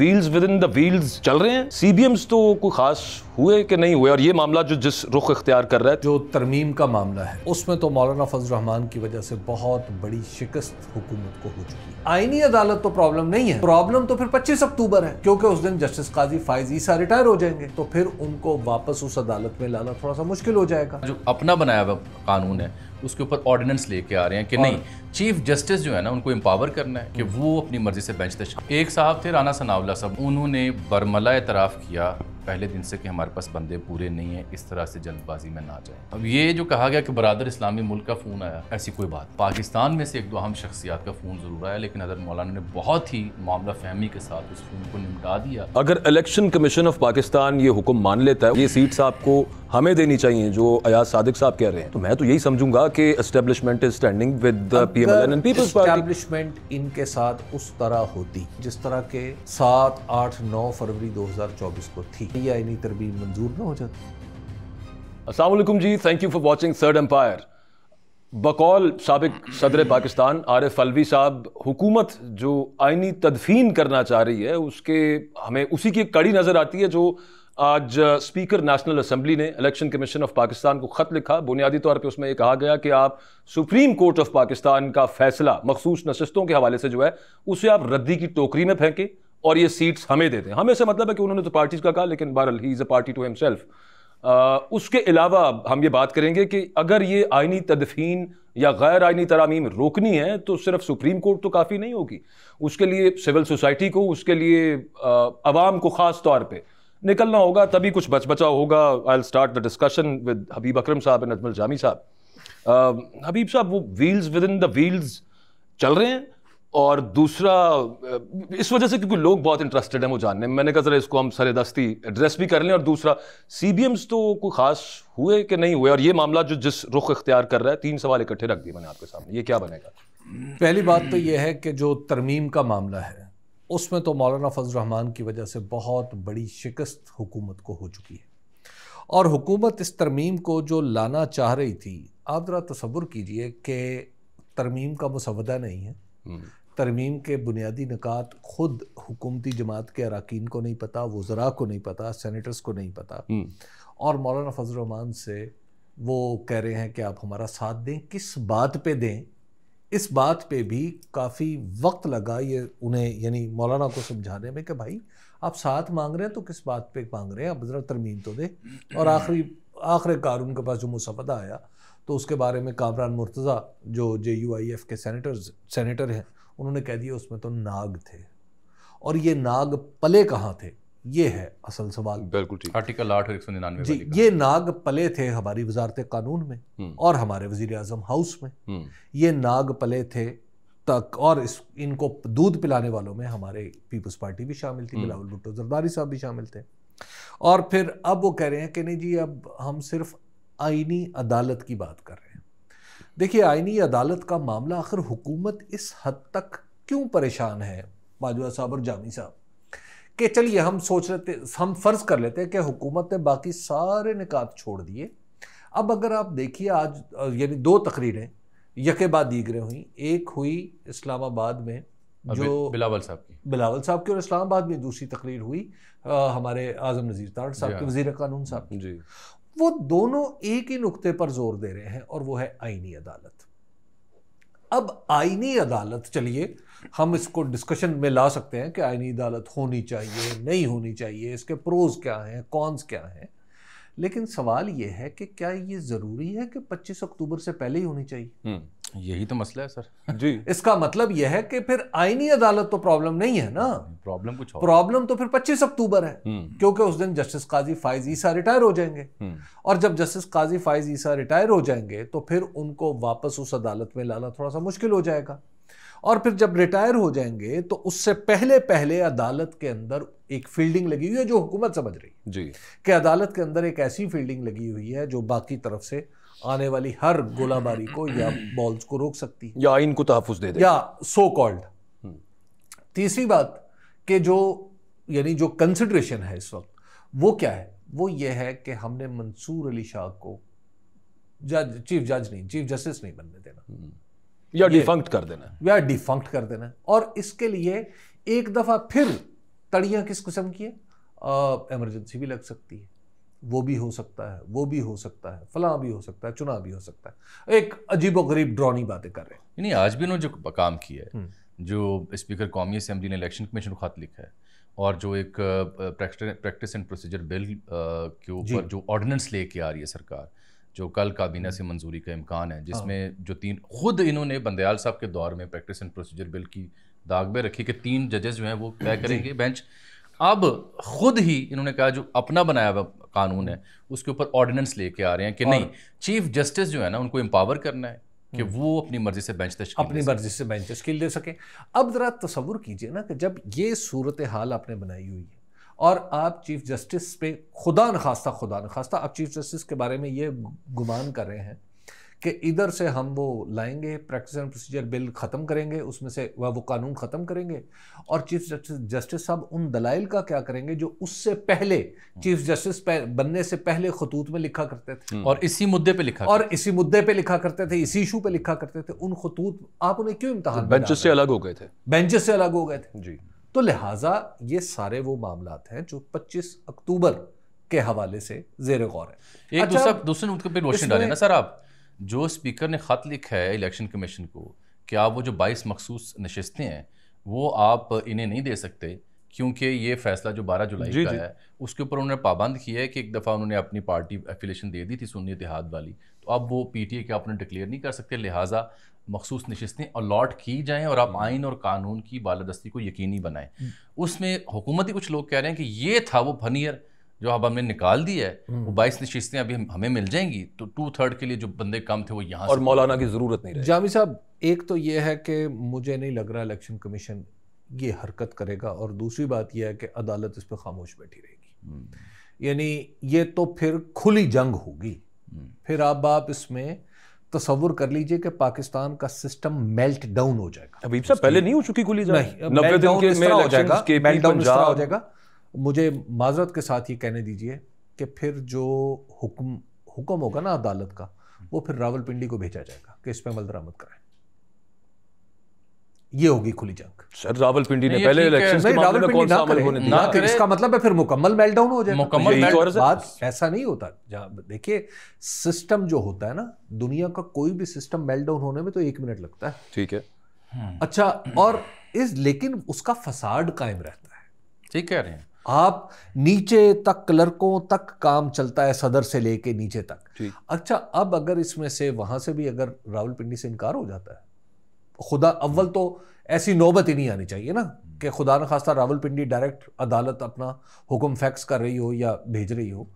Wheels within the wheels चल रहे हैं सीबीएम्स तो कोई खास हुए कि नहीं हुए और ये मामला जो जिस रुख इख्तियार कर रहा है जो तरमीम का मामला है उसमें तो मौलाना फजल रहमान की वजह से बहुत बड़ी शिकस्त हुकूमत को हो चुकी है आईनी अदालत तो प्रॉब्लम नहीं है प्रॉब्लम तो फिर पच्चीस अक्टूबर है क्योंकि उस दिन जस्टिस काजी फाइज ईसा रिटायर हो जाएंगे तो फिर उनको वापस उस अदालत में लाना थोड़ा सा मुश्किल हो जाएगा जो अपना बनाया हुआ कानून है उसके ऊपर ऑर्डिनेंस लेके आ रहे हैं कि नहीं चीफ जस्टिस जो है ना उनको एम्पावर करना है कि वो अपनी मर्जी से बेंच तशा एक साहब थे राना सनावला साहब उन्होंने बरमला एतराफ़ किया पहले दिन से कि हमारे पास बंदे पूरे नहीं हैं इस तरह से जल्दबाजी में ना जाएं अब ये जो कहा गया कि बरदर इस्लामी मुल्क का फ़ोन आया ऐसी कोई बात पाकिस्तान में से एक दो अहम शख्सियात का फ़ोन ज़रूर आया लेकिन हजरत मौलाना ने बहुत ही मामला फहमी के साथ उस फ़ोन को निपटा दिया अगर इलेक्शन कमीशन ऑफ पाकिस्तान ये हुक्म मान लेता है ये सीट्स आपको हमें देनी चाहिए जो अयाज सादिक साहब कह रहे हैं तो मैं तो यही समझूंगा कि establishment is standing with the PMLN and peoples Party इनके साथ उस तरह होती जिस तरह के सात आठ नौ फरवरी 2024 को थी या इन तरबीब मंजूर ना हो जाती Aslam ji thank you for watching third umpire बकौल सबक सदर पाकिस्तान आरिफ अलवी साहब हुकूमत जो आइनी तदफीन करना चाह रही है उसके हमें उसी की कड़ी नज़र आती है जो आज स्पीकर नेशनल असेंबली ने इलेक्शन कमीशन ऑफ पाकिस्तान को ख़त लिखा बुनियादी तौर पे उसमें यह कहा गया कि आप सुप्रीम कोर्ट ऑफ पाकिस्तान का फैसला मखसूस नशस्तों के हवाले से जो है उसे आप रद्दी की टोकरी में फेंकें और ये सीट्स हमें दे दें हमें से मतलब है कि उन्होंने तो पार्टीज का कहा लेकिन बहरल he is a party to himself उसके अलावा हम ये बात करेंगे कि अगर ये आइनी तदफीन या गैर आइनी तरामीम रोकनी है तो सिर्फ सुप्रीम कोर्ट तो काफ़ी नहीं होगी उसके लिए सिविल सोसाइटी को उसके लिए आवाम को ख़ास तौर पर निकलना होगा तभी कुछ बच बचाव होगा I'll start the discussion with Habib Akram साहब एंड अजमल जामी साहब हबीब um, साहब वो wheels within the wheels चल रहे हैं और दूसरा uh, इस वजह से क्योंकि लोग बहुत इंटरेस्टेड हैं वो जानने में मैंने कहा जरा इसको हम दस्ती एड्रेस भी कर लें और दूसरा सी तो कोई ख़ास हुए कि नहीं हुए और ये मामला जो जिस रुख इख्तियार कर रहा है तीन सवाल इकट्ठे रख दिए मैंने आपके सामने ये क्या बनेगा पहली बात तो ये है कि जो तरमीम का मामला है उसमें तो मौलाना फजल रहमान की वजह से बहुत बड़ी शिकस्त हुकूमत को हो चुकी है और हुकूमत इस तरमीम को जो लाना चाह रही थी आप ज़रा तस्वुर कीजिए कि तरमीम का मुसवदा नहीं है हम्म। तरमीम के बुनियादी निकात खुद हुकूमती जमात के अरकान को नहीं पता वज़रा को नहीं पता सैनिटर्स को नहीं पता हम्म। और मौलाना फजल रहमान से वो कह रहे हैं कि आप हमारा साथ दें किस बात पे दें इस बात पे भी काफ़ी वक्त लगा ये उन्हें यानी मौलाना को समझाने में कि भाई आप साथ मांग रहे हैं तो किस बात पे मांग रहे हैं आप ज़रा तरमीम तो दे और आखिरी आखिर कार उनके पास जो मुसवदा आया तो उसके बारे में कामरान मुर्तज़ा जो जे यू आई एफ के सैनिटर्स सैनिटर हैं उन्होंने कह दिया उसमें तो नाग थे और ये नाग पले कहाँ थे ये है असल सवाल बिल्कुल ठीक आर्टिकल आठ और एक सौ निन्यानवे जी ये नाग पले थे हमारी वजारत कानून में हम्म। और हमारे वजीर अजम हाउस में हम्म। ये नाग पले थे तक और इस इनको दूध पिलाने वालों में हमारे पीपल्स पार्टी भी शामिल थी हम्म। बिलावल भुट्टो जरदारी साहब भी शामिल थे और फिर अब वो कह रहे हैं कि नहीं जी अब हम सिर्फ आइनी अदालत की बात कर रहे हैं देखिए आइनी अदालत का मामला आखिर हुकूमत इस हद तक क्यों परेशान है बाजवा साहब और जामी साहब कि चलिए हम सोच लेते हम फ़र्ज़ कर लेते हैं कि हुकूमत ने बाकी सारे निकात छोड़ दिए अब अगर आप देखिए आज यानी दो तकरीरें यके बाद दीगरें हुई एक हुई इस्लामाबाद में जो बिलावल साहब की बिलावल साहब की और इस्लामाबाद में दूसरी तकरीर हुई आ, हमारे आजम नज़ीर तार साहब के वजीर कानून साहब की जी वो दोनों एक ही नुक्ते पर जोर दे रहे हैं और वो है आइनी अदालत अब आइनी अदालत चलिए हम इसको डिस्कशन में ला सकते हैं कि आइनी अदालत होनी चाहिए नहीं होनी चाहिए इसके प्रोज क्या हैं कॉन्स क्या हैं लेकिन सवाल ये है कि क्या ये ज़रूरी है कि 25 अक्टूबर से पहले ही होनी चाहिए हम्म, यही तो मसला है सर जी इसका मतलब यह है कि फिर आईनी अदालत तो प्रॉब्लम नहीं है ना प्रॉब्लम कुछ प्रॉब्लम तो फिर 25 अक्टूबर है हम्म। क्योंकि उस दिन जस्टिस काजी फाइज ईसा रिटायर हो जाएंगे हम्म। और जब जस्टिस काजी फाइज ईसा रिटायर हो जाएंगे तो फिर उनको वापस उस अदालत में लाना थोड़ा सा मुश्किल हो जाएगा और फिर जब रिटायर हो जाएंगे तो उससे पहले पहले अदालत के अंदर एक फील्डिंग लगी हुई है जो हुकूमत समझ रही है जी कि अदालत के अंदर एक ऐसी फील्डिंग लगी हुई है जो बाकी तरफ से आने वाली हर गोलाबारी को या बॉल्स को रोक सकती है या इनको तहफुज दे दे या सो कॉल्ड हम्म। तीसरी बात कि जो यानी जो कंसिडरेशन है इस वक्त वो क्या है वो ये है कि हमने मंसूर अली शाह को जज चीफ जज नहीं चीफ जस्टिस नहीं बनने देना हम्म। या डिफंक्ट कर देना या डिफंक्ट कर देना और इसके लिए एक दफ़ा फिर तड़ियाँ किस किस्म की है इमरजेंसी भी लग सकती है वो भी हो सकता है वो भी हो सकता है फला भी हो सकता है चुनाव भी हो सकता है एक अजीबो गरीब ड्रॉनी बातें कर रहे हैं नहीं आज भी उन्होंने जो काम किया है हम्म। जो स्पीकर कौमी असम्बली ने इलेक्शन कमीशन को खत लिखा है और जो एक प्रैक्टिस एंड प्रोसीजर बिल के ऊपर जो ऑर्डिनेंस लेके आ रही है सरकार जो कल काबीना हम्म। से मंजूरी का इम्कान है हाँ। जिसमें जो तीन खुद इन्होंने बंदयाल साहब के दौर में प्रैक्टिस एंड प्रोसीजर बिल की दाग में रखी कि तीन जजेस जो हैं वो तय करेंगे बेंच अब खुद ही इन्होंने कहा जो अपना बनाया हुआ कानून है उसके ऊपर ऑर्डिनेंस लेके आ रहे हैं कि नहीं चीफ जस्टिस जो है ना उनको एम्पावर करना है कि हम्म। वो अपनी मर्जी से बेंच तश्कील अपनी मर्जी से बेंच तश्कील दे सके अब ज़रा तस्वुर कीजिए ना कि जब ये सूरत हाल आपने बनाई हुई है और आप चीफ जस्टिस पे खुदा न खास्ता खुदा न खास्ता आप चीफ जस्टिस के बारे में ये गुमान कर रहे हैं कि इधर से हम वो लाएंगे प्रैक्टिस एंड प्रोसीजर बिल ख़त्म करेंगे उसमें से वह वो कानून ख़त्म करेंगे और चीफ जस्टिस जस्टिस साहब उन दलाइल का क्या करेंगे जो उससे पहले चीफ जस्टिस बनने से पहले खतूत में लिखा करते थे हम्म। और इसी मुद्दे पे लिखा और इसी मुद्दे पे लिखा करते थे इसी इशू पे लिखा करते थे उन खतूत आप उन्हें क्यों इम्तहान बेंचेस से अलग हो गए थे बेंचेस से अलग हो गए थे जी तो लिहाजा ये सारे वो मामला हैं जो 25 अक्टूबर के हवाले से जेर गौर है एक अच्छा, दूसरा दूसरे पे रोशनी डाले ना सर आप जो स्पीकर ने ख़त लिखा है इलेक्शन कमीशन को कि आप वो जो 22 मखसूस नशस्तें हैं वो आप इन्हें नहीं दे सकते क्योंकि ये फैसला जो 12 जुलाई का जी. है उसके ऊपर उन्होंने पाबंद किया है कि एक दफ़ा उन्होंने अपनी पार्टी एफिलेशन दे दी थी सुन्नी इतिहाद वाली तो अब वो पीटीए टी ए के आपने डिक्लेयर नहीं कर सकते लिहाजा मखसूस नशस्तें अलॉट की जाएँ और आप आइन और कानून की बालादस्ती को यकीनी बनाएं हम्म। उसमें हुकूमती कुछ लोग कह रहे हैं कि ये था वो फनियर जो अब हमने निकाल दी है हम्म। वो बाईस नशस्तें अभी हमें मिल जाएंगी तो टू थर्ड के लिए जो बंदे कम थे वो यहाँ और मौलाना की ज़रूरत नहीं जामी साहब एक तो ये है कि मुझे नहीं लग रहा इलेक्शन कमीशन ये हरकत करेगा और दूसरी बात यह है कि अदालत इस पर खामोश बैठी रहेगी हम्म। यानी ये तो फिर खुली जंग होगी फिर अब आप इसमें तस्वुर कर लीजिए कि पाकिस्तान का सिस्टम मेल्ट डाउन हो जाएगा अभी सब पहले नहीं हो चुकी गोली नहीं हो जाएगा मेल्ट डाउन हो जाएगा मुझे माजरत के साथ ये कहने दीजिए कि फिर जो हुक्म हुक्म होगा ना अदालत का वो फिर रावलपिंडी को भेजा जाएगा कि इस पर अमल दरामद कराएं ये होगी खुली जंग सर रावलपिंडी ने पहले इलेक्शन के मामले में कौन सा अमल होने दिया ना इसका मतलब है फिर मुकम्मल मेल्टडाउन हो जाए मुकम्मल तो बात ऐसा नहीं होता देखिए सिस्टम जो होता है ना दुनिया का कोई भी सिस्टम मेल्टडाउन होने में तो एक मिनट लगता है ठीक है हम्म। अच्छा और इस लेकिन उसका फसाड कायम रहता है ठीक कह रहे हैं आप नीचे तक क्लर्कों तक काम चलता है सदर से लेके नीचे तक अच्छा अब अगर इसमें से वहां से भी अगर रावलपिंडी से इनकार हो जाता है खुदा अव्वल तो ऐसी नौबत ही नहीं आनी चाहिए ना कि खुदा न खास्ता रावलपिंडी डायरेक्ट अदालत अपना हुक्म फैक्स कर रही हो या भेज रही हो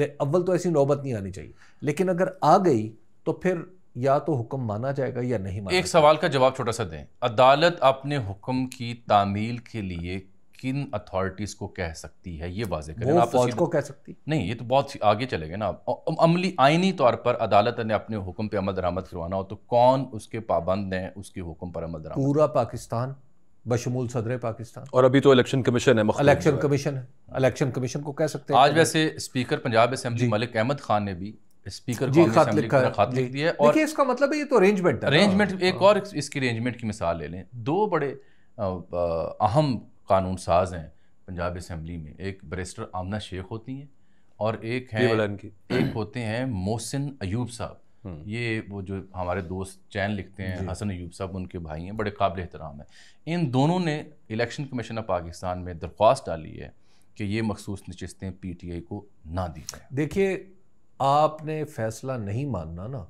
ले अव्वल तो ऐसी नौबत नहीं आनी चाहिए लेकिन अगर आ गई तो फिर या तो हुक्म माना जाएगा या नहीं माना एक सवाल का जवाब छोटा सा दें अदालत अपने हुक्म की तामील के लिए किन अथॉरिटीज को कह सकती है ये वाजे करें आप फौज को कह सकती नहीं ये तो बहुत आगे चले गए ना अमली आइनी तौर पर अदालत ने अपने हुक्म पे अमल दरामद करवाना हो तो कौन उसके पाबंद हैं उसके हुक्म पर अमल दरामद पूरा पाकिस्तान बशमूल सदर पाकिस्तान और अभी तो इलेक्शन कमीशन है इलेक्शन कमीशन है इलेक्शन कमीशन को कह सकते हैं आज वैसे स्पीकर पंजाब असेंबली मलिक अहमद खान ने भी स्पीकर जी खात लिखा है खात लिख दिया और इसका मतलब है ये तो अरेंजमेंट अरेंजमेंट हाँ। एक और इसकी अरेंजमेंट की मिसाल ले लें दो बड़े अहम कानून साज हैं पंजाब असम्बली में एक बरिस्टर आमना शेख होती हैं और एक है एक होते हैं मोहसिन अयूब साहब हम्म। ये वो जो हमारे दोस्त चैन लिखते हैं हसन अयूब साहब उनके भाई हैं बड़े काबिल एहतराम हैं इन दोनों ने इलेक्शन कमीशन ऑफ पाकिस्तान में दरख्वास्त डाली है कि ये मखसूस नशस्तें पी टी आई को ना दी जाए देखिए आपने फैसला नहीं मानना ना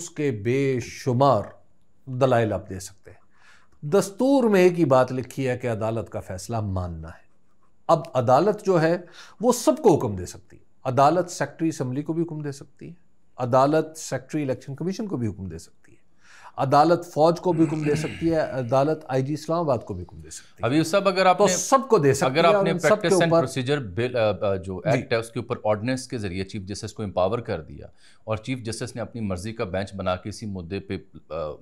उसके बेशुमार दलाइल आप दे सकते हैं दस्तूर में एक ही बात लिखी है कि अदालत का फैसला मानना है अब अदालत जो है वो सबको हुक्म दे सकती है अदालत सेक्रेटरी असम्बली को भी हुक्म दे सकती है अदालत सेक्रेटरी इलेक्शन कमीशन को भी हुक्म दे सकती है अदालत फौज को भी हुक्म दे सकती है अदालत आईजी इस्लामाबाद को भी हुक्म दे सकती है अभी सब अगर आप तो सबको दे सकती अगर आपने प्रैक्टिस एंड प्रोसीजर बिल जो एक्ट है उसके ऊपर ऑर्डिनेंस के जरिए चीफ जस्टिस को एम्पावर कर दिया और चीफ जस्टिस ने अपनी मर्जी का बेंच बना के इसी मुद्दे पे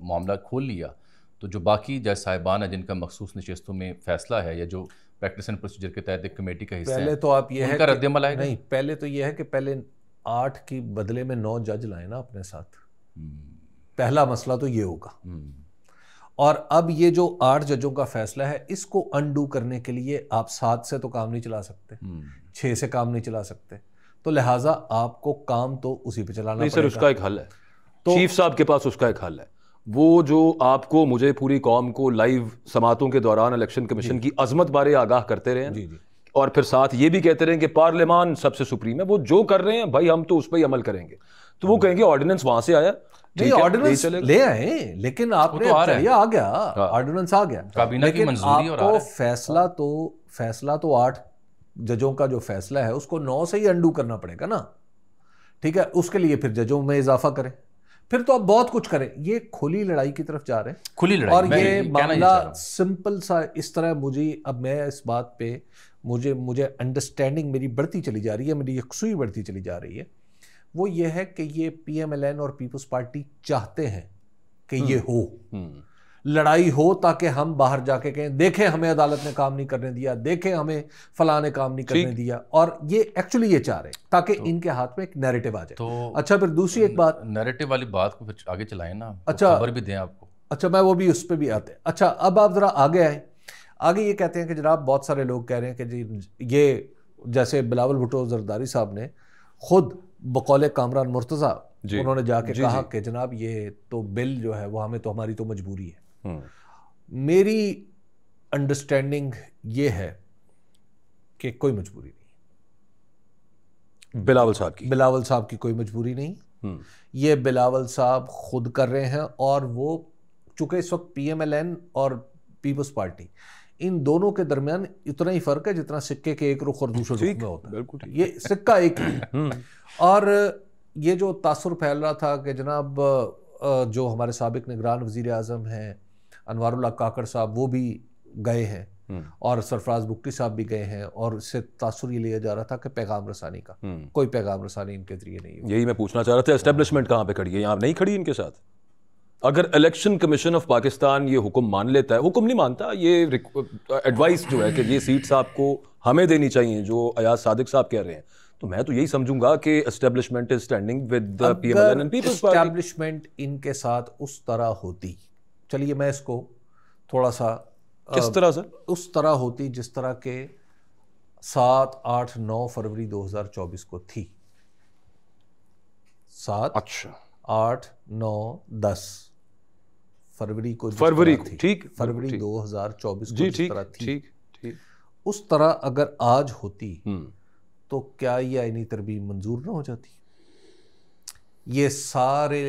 मामला खोल लिया तो जो बाकी जज साहिबान है जिनका मखसूस नशस्तों में फैसला है या जो प्रैक्टिस एंड प्रोसीजर के तहत एक कमेटी का हिस्सा पहले तो आप ये है रद्दमल आएगा नहीं पहले तो ये है कि पहले आठ की बदले में नौ जज लाए ना अपने साथ हम्म। पहला मसला तो ये होगा हम्म। और अब ये जो आठ जजों का फैसला है इसको अनडू करने के लिए आप सात से तो काम नहीं चला सकते हम्म। छः से काम नहीं चला सकते तो लिहाजा आपको काम तो उसी पे चलाना नहीं सर उसका एक हल है तो, चीफ साहब के पास उसका एक हल है वो जो आपको मुझे पूरी कौम को लाइव समातों के दौरान इलेक्शन कमीशन की अजमत बारे आगाह करते रहे जी, जी। और फिर साथ ये भी कहते रहे कि पार्लियामान सबसे सुप्रीम है वो जो कर रहे हैं भाई हम तो उस पर ही अमल करेंगे तो वो हाँ। कहेंगे ऑर्डिनेंस वहां से आया नहीं ऑर्डिनेंस ले आए लेकिन आप तो आ, रहे आ गया ऑर्डिनेंस हाँ। आ गया की मंजूरी और फैसला हाँ। तो फैसला तो आठ जजों का जो फैसला है उसको नौ से ही अंडू करना पड़ेगा ना ठीक है उसके लिए फिर जजों में इजाफा करें फिर तो आप बहुत कुछ करें ये खुली लड़ाई की तरफ जा रहे हैं खुली लड़ाई और ये मामला सिंपल सा इस तरह मुझे अब मैं इस बात पे मुझे मुझे अंडरस्टैंडिंग मेरी बढ़ती चली जा रही है मेरी यकसुई बढ़ती चली जा रही है वो ये है कि ये पीएमएलएन और पीपल्स पार्टी चाहते हैं कि ये हम्म। हो हम्म। लड़ाई हो ताकि हम बाहर जाके कहें देखें हमें अदालत ने काम नहीं करने दिया देखें हमें फला ने काम नहीं करने दिया और ये एक्चुअली ये चाह रहे ताकि तो, इनके हाथ में एक नैरेटिव आ जाए तो अच्छा फिर दूसरी एक बात नैरेटिव वाली बात को फिर आगे चलाएं ना तो अच्छा खबर भी दें आपको अच्छा मैं वो भी उस पर भी आते हैं अच्छा अब आप ज़रा आगे आए आगे ये कहते हैं कि जनाब बहुत सारे लोग कह रहे हैं कि जी ये जैसे बिलावल भुटो जरदारी साहब ने खुद बकौल कामरान मुर्तज़ा उन्होंने जाके कहा कि जनाब ये तो बिल जो है वो हमें तो हमारी तो मजबूरी है मेरी अंडरस्टैंडिंग ये है कि कोई मजबूरी नहीं बिलावल साहब की बिलावल साहब की कोई मजबूरी नहीं हम्म। ये बिलावल साहब खुद कर रहे हैं और वो चूंकि इस वक्त पीएमएलएन और पीपल्स पार्टी इन दोनों के दरमियान इतना ही फर्क है जितना सिक्के के एक रुख और दूसरे रुख में होता है ये सिक्का एक ही हम्म। और ये जो तासर फैल रहा था कि जनाब जो हमारे सबक निगरान वजीर अजम हैं अनवारुल्ला काकड़ साहब वो भी गए हैं हम्म। और सरफराज बुक्टी साहब भी गए हैं और इससे तासुर ये लिया जा रहा था कि पैगाम रसानी का हम्म। कोई पैगाम रसानी इनके जरिए नहीं यही मैं पूछना चाह रहा था एस्टेब्लिशमेंट कहाँ पे खड़ी है यहाँ नहीं खड़ी इनके साथ अगर इलेक्शन कमीशन ऑफ पाकिस्तान ये हुक्म मान लेता है हुक्म नहीं मानता ये एडवाइस जो है कि ये सीट्स आपको हमें देनी चाहिए जो अयाज सादिक साहब कह रहे हैं तो मैं तो यही समझूंगा कि establishment is standing with PMLN and peoples Party establishment इनके साथ उस तरह होती चलिए मैं इसको थोड़ा सा किस तरह सर उस तरह होती जिस तरह के सात आठ नौ फरवरी 2024 को थी सात अच्छा आठ नौ दस फरवरी को फरवरी को ठीक फरवरी 2024 जी ठीक थी ठीक उस तरह अगर आज होती हम्म। तो क्या ये आईनी तरबीम मंजूर ना हो जाती ये सारे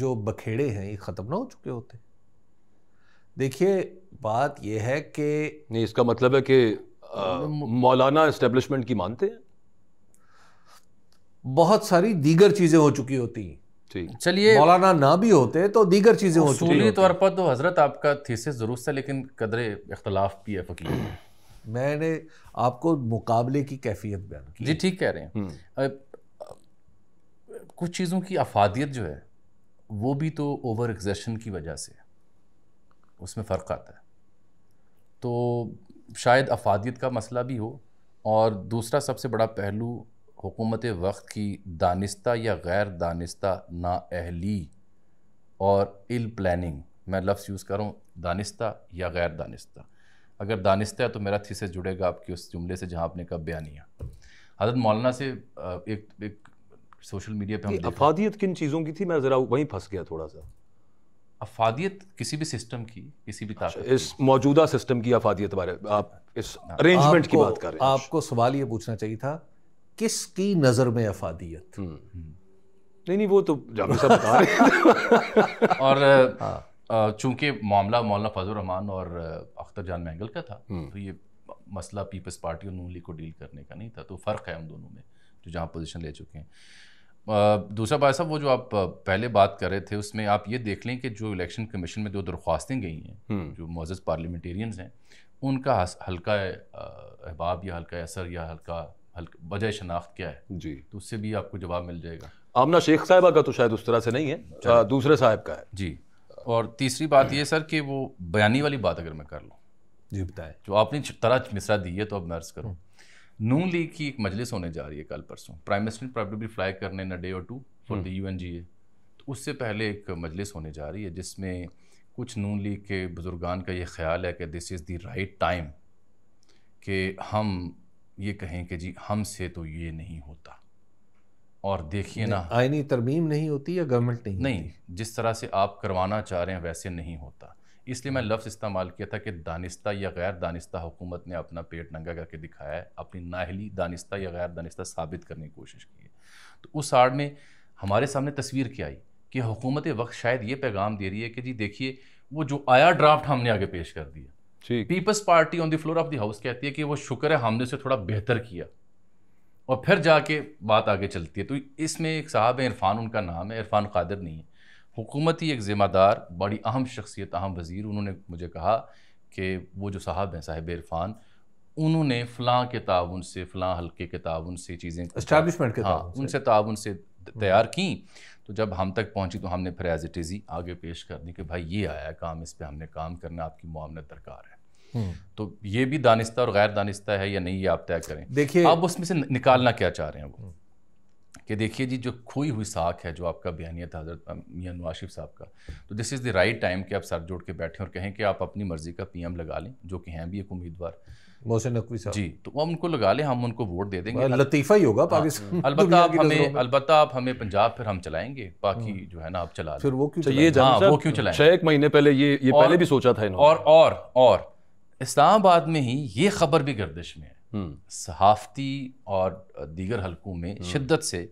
जो बखेड़े हैं ये ख़त्म ना हो चुके होते देखिए बात यह है कि नहीं इसका मतलब है कि मौलाना इस्टेब्लिशमेंट की मानते हैं बहुत सारी दीगर चीज़ें हो चुकी होती चलिए मौलाना ना भी होते तो दीगर चीज़ें हो चुकी तौर पर तो हज़रत आपका थीसिस ज़रूर था लेकिन कदर इख्तलाफ भी है फकीर मैंने आपको मुकाबले की कैफियत बयान की जी ठीक कह रहे हैं हम्म। कुछ चीज़ों की अफादियत जो है वो भी तो ओवर एग्जेशन की वजह से है उसमें फ़र्क आता है तो शायद अफादियत का मसला भी हो और दूसरा सबसे बड़ा पहलू हुकूमत वक्त की दानिस्ता या गैर दानिस्ता नाअहली और इल प्लानिंग मैं लफ्ज़ यूज़ करूँ दानिस्ता या गैर दानिस्ता अगर दानिस्ता है तो मेरा से जुड़ेगा आपके उस जुमले से जहाँ आपने कहा बयानिया हजरत मौलाना से एक एक सोशल मीडिया पे हम अफादियत किन चीज़ों की थी मैं ज़रा वहीं फंस गया थोड़ा सा अफादियत किसी भी सिस्टम की किसी भी ताकत इस मौजूदा सिस्टम की अफादियत बारे आप इस अरेंजमेंट हाँ। की बात कर रहे हैं आपको सवाल ये पूछना चाहिए था किसकी नज़र में अफादियत हम्म। हम्म। नहीं नहीं वो तो जामी साहब बता रहे और हाँ। चूंकि मामला मौलाना फजल रहमान और अख्तर जान मैंगल का था हम्म। तो ये मसला पीपल्स पार्टी और नून लीग को डील करने का नहीं था तो फ़र्क है उन दोनों में जो जहाँ पोजीशन ले चुके हैं दूसरा भाई साहब वो जो आप पहले बात कर रहे थे उसमें आप ये देख लें कि जो इलेक्शन कमीशन में जो दरख्वास्तें गई हैं हम्म। जो मोज़ पार्लियामेंटेरियंस हैं उनका हल्का अहबाब या हल्का असर या हल्का वजह शनाख्त क्या है जी तो उससे भी आपको जवाब मिल जाएगा आमना शेख साहिबा का तो शायद उस तरह से नहीं है दूसरे साहब का है जी और तीसरी बात ये सर कि वो बयानी वाली बात अगर मैं कर लूँ जी बताए जो आपने तरह मिसरा दी है तो अब मैं अर्ज़ करूँ हम्म। नू लीग की एक मजलिस होने जा रही है कल परसों प्राइम मिनिस्टर प्रॉबेबली फ्लाई करने इन डे और two for the U N G A तो उससे पहले एक मजलिस होने जा रही है जिसमें कुछ नून लीग के बुजुर्गान का ये ख्याल है कि this is the right time कि हम ये कहें कि जी हमसे तो ये नहीं होता और देखिए ना आईनी तरमीम नहीं होती या गवर्नमेंट नहीं नहीं जिस तरह से आप करवाना चाह रहे हैं वैसे नहीं होता इसलिए मैं लफ्ज़ इस्तेमाल किया था कि दानिस्ता या गैर दानिस्त हुकूमत ने अपना पेट नंगा करके दिखाया है अपनी नाहली दानिस्त या गैर दानिस्ता साबित करने की कोशिश की है तो उस आड़ में हमारे सामने तस्वीर क्या आई कि हुकूमत वक्त शायद ये पैगाम दे रही है कि जी देखिए वो जो आया ड्राफ्ट हमने आगे पेश कर दिया Peoples Party on the floor of the house कहती है कि वो शुक्र है हमने उसे थोड़ा बेहतर किया और फिर जाके बात आगे चलती है तो इसमें एक साहब है इरफान उनका नाम है इरफान कादिर नहीं है हुकूमती एक ज़िम्मेदार बड़ी अहम शख्सियत अहम वज़ीर उन्होंने मुझे कहा कि वो जो साहब हैं साहिब इरफान उन्होंने फ़लाँ के ताउन से फ़लाँ हल्के के ताउन से चीज़ें इस्टेबलिशमेंट के हाँ उनसे ताउन से हम्म। तैयार की तो जब हम तक पहुँची तो हमने फिर एज इट इज़ ही आगे पेश कर दी कि भाई ये आया काम इस पर हमने काम करना आपकी मामलत दरकार है हम्म। तो ये भी दानिस्ता और गैर दानिस्ता है या नहीं ये आप तय करें देखिए आप उसमें से निकालना क्या चाह रहे हैं वो हम्म। कि देखिए जी जो खोई हुई साख है जो आपका बयानियत था हज़रत मियाँ नवाशिफ साहब का तो this is the right time कि आप सर जोड़ के बैठें और कहें कि आप अपनी मर्ज़ी का पीएम लगा लें जो कि हैं भी एक उम्मीदवार मोहसिन नकवी साहब जी तो हम उनको लगा लें हम उनको वोट दे देंगे लतीफ़ा ही होगा हाँ। पाकिस्तान अलबत्त आप हमें अलबत्त आप हमें पंजाब फिर हम चलाएंगे बाकी हाँ। जो है ना आप चला फिर वो क्यों तो ये हाँ, वो क्यों चलाएं छः एक महीने पहले ये ये पहले भी सोचा था और और और इस्लामाबाद में ही ये खबर भी गर्दिश में है हम्म। सहाफ़ती और दीगर हलकों में हम्म। शिद्दत से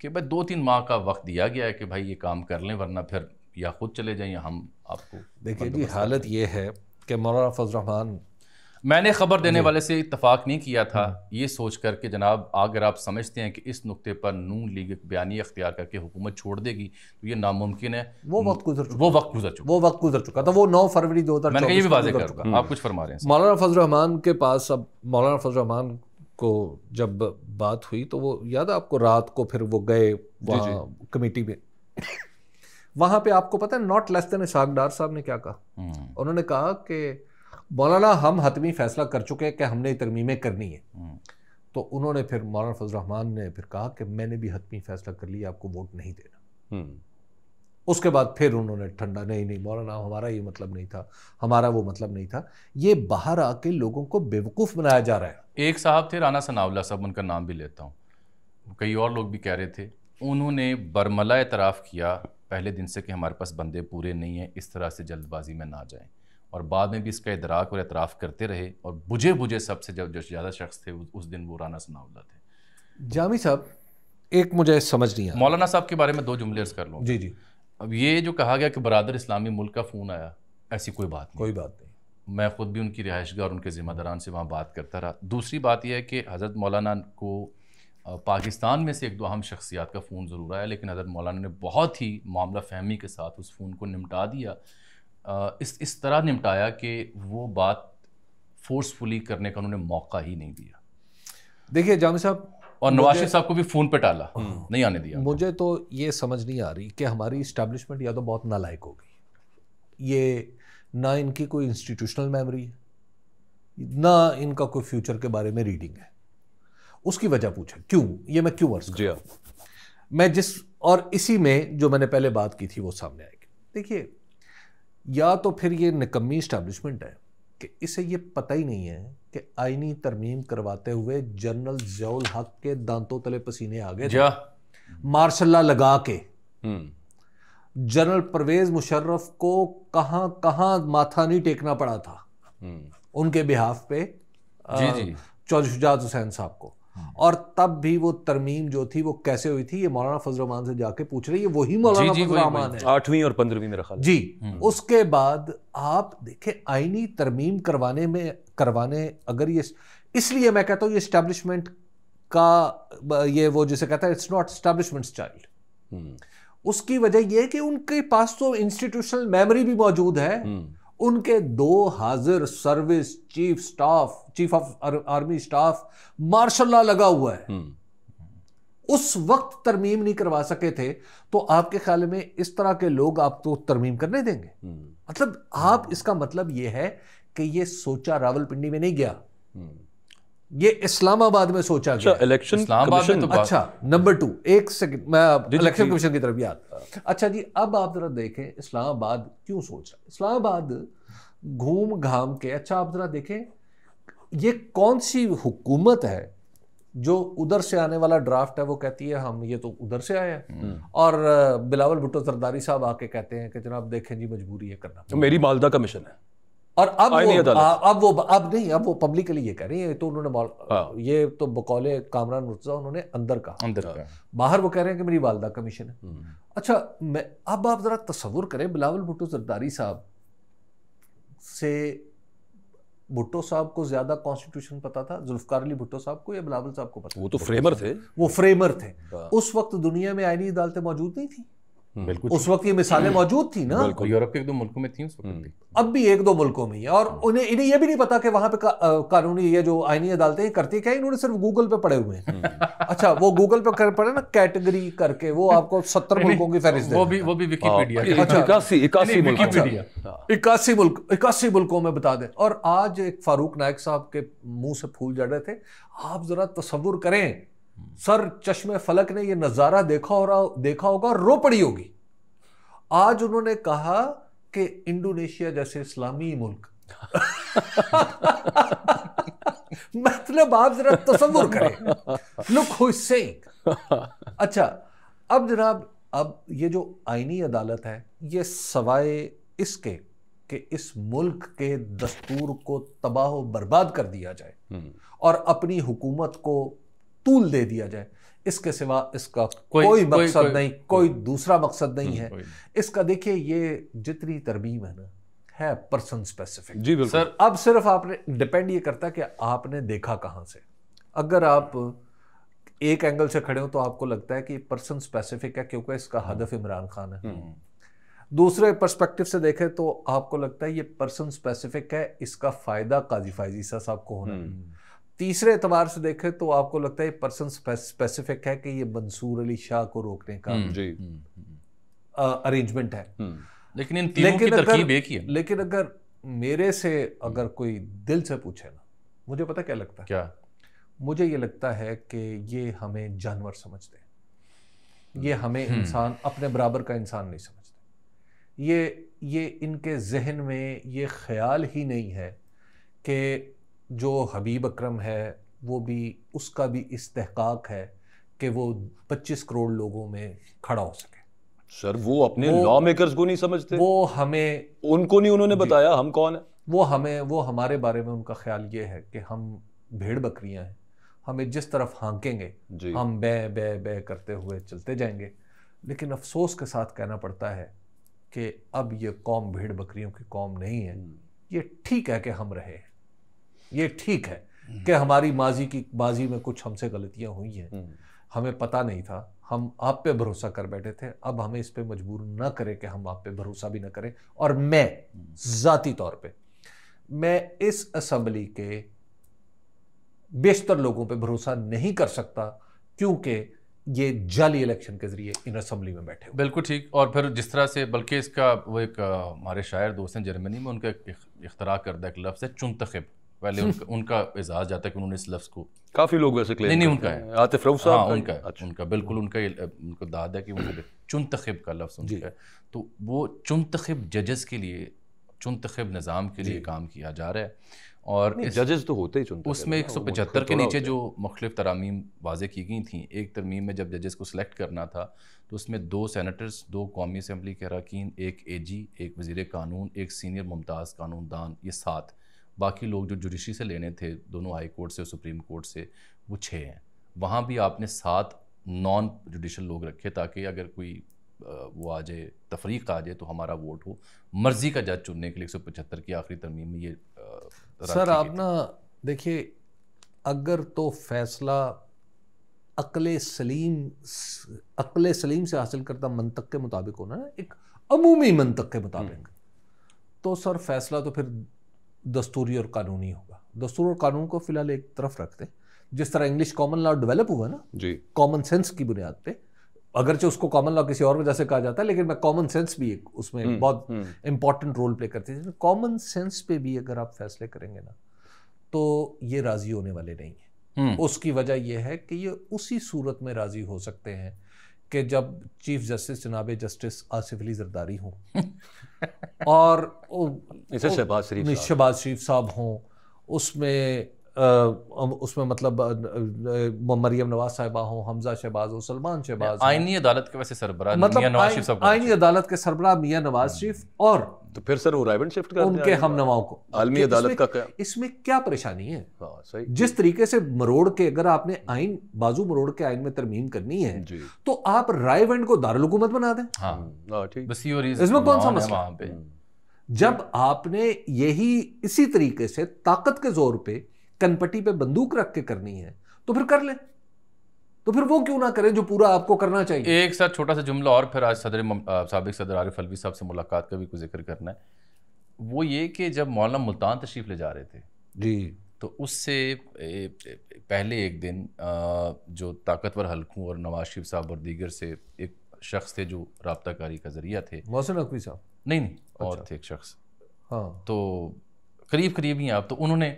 कि भाई दो तीन माह का वक्त दिया गया है कि भाई ये काम कर लें वरना फिर या ख़ुद चले जाएँ या हम आपको देखिए जी हालत ये है कि मौलाना रहमान मैंने खबर देने वाले से इतफाक नहीं किया था ये सोच करके जनाब अगर आप समझते हैं कि इस नुकते पर नून लीग बयानी अख्तियार करके हुकूमत छोड़ देगी तो ये नामुमकिन है वो वक्त गुजर चुका वो वक्त गुजर चुका वो वक्त गुजर चुका था तो वो नौ फरवरी दो हज़ार मैंने ये भी वाजे कर चुका आप कुछ फरमा रहे हैं मौलाना रहमान के पास अब मौलाना रहमान को जब बात हुई तो वो याद है आपको रात को फिर वो गए कमेटी में वहाँ पे आपको पता है not less than Ishaq Dar साहब ने क्या कहा हम्म। उन्होंने कहा कि मौलाना हम हतमी फैसला कर चुके हैं कि हमने तरमीमें करनी है हम्म। तो उन्होंने फिर मौलाना फजल रहमान ने फिर कहा कि मैंने भी हतमी फैसला कर लिया आपको वोट नहीं देना हम्म। उसके बाद फिर उन्होंने ठंडा नहीं नहीं मौलाना हमारा ये मतलब नहीं था हमारा वो मतलब नहीं था ये बाहर आके लोगों को बेवकूफ़ बनाया जा रहा है एक साहब थे राना सनावला साहब उनका नाम भी लेता हूँ कई और लोग भी कह रहे थे उन्होंने बरमला एतराफ़ किया पहले दिन से कि हमारे पास बंदे पूरे नहीं हैं इस तरह से जल्दबाजी में ना जाएं और बाद में भी इसका इदराक और एतराफ़ करते रहे और बुझे बुझे सबसे जब जो ज़्यादा शख्स थे उस दिन वो राना सनाउल्ला थे जामी साहब एक मुझे समझ नहीं आया मौलाना साहब के बारे में दो जुमले अर्ज कर लूँ जी जी अब ये जो कहा गया कि बरदर इस्लामी मुल्क का फ़ोन आया ऐसी कोई बात नहीं कोई बात नहीं मैं ख़ुद भी उनकी रिहाइश और उनके ज़िम्मेदारान से वहाँ बात करता रहा दूसरी बात यह है कि हज़रत मौलाना को पाकिस्तान में से एक दो अहम शख्सियात का फ़ोन ज़रूर आया लेकिन हज़रत मौलाना ने बहुत ही मामला फहमी के साथ उस फ़ोन को निमटा दिया इस इस तरह निपटाया कि वो बात फोर्सफुली करने का उन्होंने मौका ही नहीं दिया देखिए जाम साहब और नवाज शरीफ साहब को भी फ़ोन पे टाला हम्म। नहीं आने दिया मुझे तो ये समझ नहीं आ रही कि हमारी इस्टेब्लिशमेंट या तो बहुत नालायक हो गई ये ना इनकी कोई इंस्टीट्यूशनल मेमोरी है ना इनका कोई फ्यूचर के बारे में रीडिंग है उसकी वजह पूछे क्यों ये मैं क्यों अर्ज जी हाँ। मैं जिस और इसी में जो मैंने पहले बात की थी वो सामने आएगी देखिए या तो फिर ये निकम्मी इस्टेब्लिशमेंट है कि इसे ये पता ही नहीं है कि आइनी तरमीम करवाते हुए जनरल जयाल हक के दांतों तले पसीने आ गए मार्शल्ला लगा के हम्म। जनरल परवेज़ मुशर्रफ को कहां कहां माथा नहीं टेकना पड़ा था हम्म। उनके बिहाफ पे चौधरी शुजात हुसैन साहब को हाँ। और तब भी वो तरमीम जो थी वो कैसे हुई थी ये मौलाना फजल रहमान से जाके पूछ रही है वही मौलाना फजल रहमान है आठवीं और पंद्रहवीं मेरा ख्याल जी हम्म। उसके बाद आप देखें आईनी तरमीम करवाने में करवाने अगर ये इसलिए मैं कहता हूँ ये इस्टेब्लिशमेंट का ये वो जिसे कहता है इट्स नॉट स्टैब्लिशमेंट चाइल्ड उसकी वजह यह कि उनके पास तो इंस्टीट्यूशनल मेमोरी भी मौजूद है हम्म। उनके दो हाजिर service chief staff chief of army staff marshal लगा हुआ है हम्म। उस वक्त तरमीम नहीं करवा सके थे तो आपके ख्याल में इस तरह के लोग आपको तो तरमीम करने देंगे हम्म। मतलब आप इसका मतलब यह है कि यह सोचा रावलपिंडी में नहीं गया हम्म। ये इस्लामाबाद में सोचा अच्छा, गया इलेक्शन इस्लामाबाद में तो अच्छा नंबर टू एक सेकंड मैं इलेक्शन कमीशन की तरफ याद अच्छा जी अब आप जरा देखें इस्लामाबाद क्यों सोचा इस्लामाबाद घूम घाम के अच्छा आप जरा देखें ये कौन सी हुकूमत है जो उधर से आने वाला ड्राफ्ट है वो कहती है हम ये तो उधर से आया है हम्म। और बिलावल भुट्टो सरदारी साहब आके कहते हैं कि जनाब देखें जी मजबूरी है करना तो मेरी मालदा कमीशन है और अब वो, आ, हाँ, अब वो अब नहीं अब वो पब्लिकली ये कह रही है तो उन्होंने हाँ। ये तो बकौले कामरान मुर्जा उन्होंने अंदर कहा अंदर हाँ। कहा बाहर वो कह रहे हैं कि मेरी वालदा कमीशन है हम्म। अच्छा मैं अब आप ज़रा तस्वुर करें बिलावल भुट्टो जरदारी साहब से भुट्टो साहब को ज्यादा कॉन्स्टिट्यूशन पता था जुल्फकार अली भुट्टो साहब को या बिलावल साहब को पता वो तो फ्रेमर थे वो फ्रेमर थे उस वक्त दुनिया में आईनी अदालतें मौजूद नहीं थी बिल्कुल हम्म। उस वक्त ये मिसालें हम्म। मौजूद थी ना यूरोप के एक दो मुल्कों में थी उस वक्त हम्म। अब भी एक दो मुल्कों में ही और उन्हें इन्हें ये भी नहीं पता कि वहां पे का, कानूनी ये जो आईनी अदालतें ये करती क्या इन्होंने सिर्फ गूगल पे पड़े हुए हैं अच्छा वो गूगल पे कर पड़े ना कैटेगरी करके वो आपको सत्तर मुल्कों की फहरिस्त वो भी वो भी विकीपीडिया हाँ, अच्छा, अच्छा। हाँ। इक्यासी मुल्क इक्यासी मुल्कों में बता दें और आज एक फारूक नायक साहब के मुंह से फूल जड़ रहे थे आप जरा तस्वुर करें सर चश्मे फलक ने यह नज़ारा देखा हो रहा देखा होगा रो पड़ी होगी आज उन्होंने कहा कि इंडोनेशिया जैसे इस्लामी मुल्क मतलब आप जरा तस्वुर करें लुक हु अच्छा अब जनाब अब ये जो आईनी अदालत है ये सवाए इसके कि इस मुल्क के दस्तूर को तबाह बर्बाद कर दिया जाए हम्म। और अपनी हुकूमत को तूल दे दिया जाए इसके सिवा इसका कोई, कोई मकसद कोई, कोई, नहीं कोई कोई दूसरा मकसद नहीं हम्म, है इसका देखिए ये जितनी तरमीम है ना है पर्सन स्पेसिफिक जी बिल्कुल सर अब सिर्फ आपने डिपेंड ये करता कि आपने देखा कहाँ से अगर आप एक एंगल से खड़े हो तो आपको लगता है कि पर्सन स्पेसिफिक है क्योंकि इसका हम्म। हदफ इमरान खान है हम्म। दूसरे पर्सपेक्टिव से देखें तो आपको लगता है ये पर्सन स्पेसिफिक है इसका फायदा काजी फायजी साहब को होना तीसरे एतबार से देखें तो आपको लगता है पर्सन स्पेसिफिक है कि ये मंसूर अली शाह को रोकने का हम्म, हम्म, अरेंजमेंट है हम्म, लेकिन इन तीनों लेकिन की तरकीब एक ही है लेकिन अगर मेरे से अगर कोई दिल से पूछे ना मुझे पता क्या लगता है क्या मुझे ये लगता है कि ये हमें जानवर समझते हैं ये हमें इंसान अपने बराबर का इंसान नहीं समझते ये ये इनके जहन में ये ख्याल ही नहीं है कि जो हबीब अकरम है वो भी उसका भी इस्तेहकाक है कि वो 25 करोड़ लोगों में खड़ा हो सके सर वो अपने लॉ मेकर्स को नहीं समझते वो हमें उनको नहीं उन्होंने बताया हम कौन है वो हमें वो हमारे बारे में उनका ख्याल ये है कि हम भेड़ बकरियां हैं हमें जिस तरफ हाँकेंगे हम बे बे बे करते हुए चलते जाएंगे लेकिन अफसोस के साथ कहना पड़ता है कि अब ये कौम भेड़ बकरियों की कौम नहीं है हम्म। ये ठीक है कि हम रहे हैं ये ठीक है कि हमारी माजी की माजी में कुछ हमसे गलतियां हुई हैं हम्म। हमें पता नहीं था हम आप पे भरोसा कर बैठे थे अब हमें इस पे मजबूर ना करें कि हम आप पे भरोसा भी ना करें और मैं ज़ाती तौर पे मैं इस असम्बली के बेशतर लोगों पे भरोसा नहीं कर सकता क्योंकि ये जाली इलेक्शन के जरिए इन असम्बली में बैठे बिल्कुल ठीक और फिर जिस तरह से बल्कि इसका वो एक हमारे शायर दोस्त हैं जर्मनी में उनका इख्तरा करदा एक लफ्ज़ है चुनतखब पहले उनका उनका एजाज जाता है कि उन्होंने इस लफ्ज़ को काफ़ी लोग वैसे नहीं नहीं उनका है आतिफ रऊफ साहब हाँ, उनका है अच्छा। उनका बिल्कुल उनका उनको दाद है कि उनको चुनतखब का लफ्ज़ उनका है तो वो चुनतखब जजेस के लिए चुनतखब निज़ाम के लिए काम किया जा रहा है और जजेस तो होते ही चुनते उसमें एक सौ पचहत्तर के नीचे जो मुख्तफ तरामीम वाजे की गई थी एक तरमीम में जब जजेस को सिलेक्ट करना था तो उसमें दो सैनिटर्स दो कौमी असम्बली के अरकान एक ए जी एक वजीर कानून एक सीनियर मुमताज़ कानून दान ये सात बाकी लोग जो जुडिशरी से लेने थे दोनों हाई कोर्ट से और सुप्रीम कोर्ट से वो छः हैं वहाँ भी आपने सात नॉन जुडिशल लोग रखे ताकि अगर कोई वो आ जाए तफरीक आ जाए तो हमारा वोट हो मर्ज़ी का जज चुनने के लिए एक सौ पचहत्तर की आखिरी तरमीम में ये सर आप ना देखिए अगर तो फैसला अकल सलीम अकल सलीम से हासिल करता मंतक के मुताबिक होना ना एक अमूमी मंतक के मुताबिक हम्म। तो सर फैसला तो फिर दस्तूरी और कानूनी होगा दस्तूर और कानून को फिलहाल एक तरफ रखते हैं जिस तरह इंग्लिश कॉमन लॉ डेवलप हुआ ना जी कॉमन सेंस की बुनियाद पे अगरचे उसको कॉमन लॉ किसी और वजह से कहा जाता है लेकिन मैं कॉमन सेंस भी एक उसमें हुँ, हम्म, बहुत इंपॉर्टेंट रोल प्ले करती है कॉमन सेंस पे भी अगर आप फैसले करेंगे ना तो ये राजी होने वाले नहीं है हम्म। उसकी वजह यह है कि ये उसी सूरत में राजी हो सकते हैं कि जब चीफ जस्टिस जनाब जस्टिस आसिफ अली जरदारी हों और शहबाज शरीफ शहबाज शरीफ साहब हों उसमें उसमें मतलब मरियम नवाज साहबा हो हमजा शहबाज हो सलमान शहबाज आईनी अदालत के वैसे सरबरा मतलब आईनी अदालत के सरबरा मियाँ नवाज हम्म। शरीफ और तो फिर सर उराइवन शिफ्ट कर उनके हम नवाओं को आलमी अदालत का क्या इसमें क्या परेशानी है हाँ, सही जिस तरीके से मरोड़ के अगर आपने आइन बाजू मरोड़ के आइन में तरमीम करनी है तो आप रायवेंड को दारकूमत बना दें हाँ। हम्म, हाँ, इसमें कौन सा मसला हम्म। जब आपने यही इसी तरीके से ताकत के जोर पे कनपट्टी पे बंदूक रख के करनी है तो फिर कर ले तो फिर वो क्यों ना करें जो पूरा आपको करना चाहिए एक साथ छोटा सा जुमला और फिर आज सदर सबक सदर आरिफ अलवी साहब से मुलाकात का भी कुछ जिक्र करना है वो ये कि जब मौलाना मुल्तान तशरीफ ले जा रहे थे जी तो उससे पहले एक दिन जो ताकतवर हलकों और नवाज शरीफ साहब और दीगर से एक शख्स थे जो रबताकारी का जरिया थे मोहसिन नकवी साहब नहीं नहीं अच्छा। और थे एक शख्स हाँ तो करीब करीब ही आप तो उन्होंने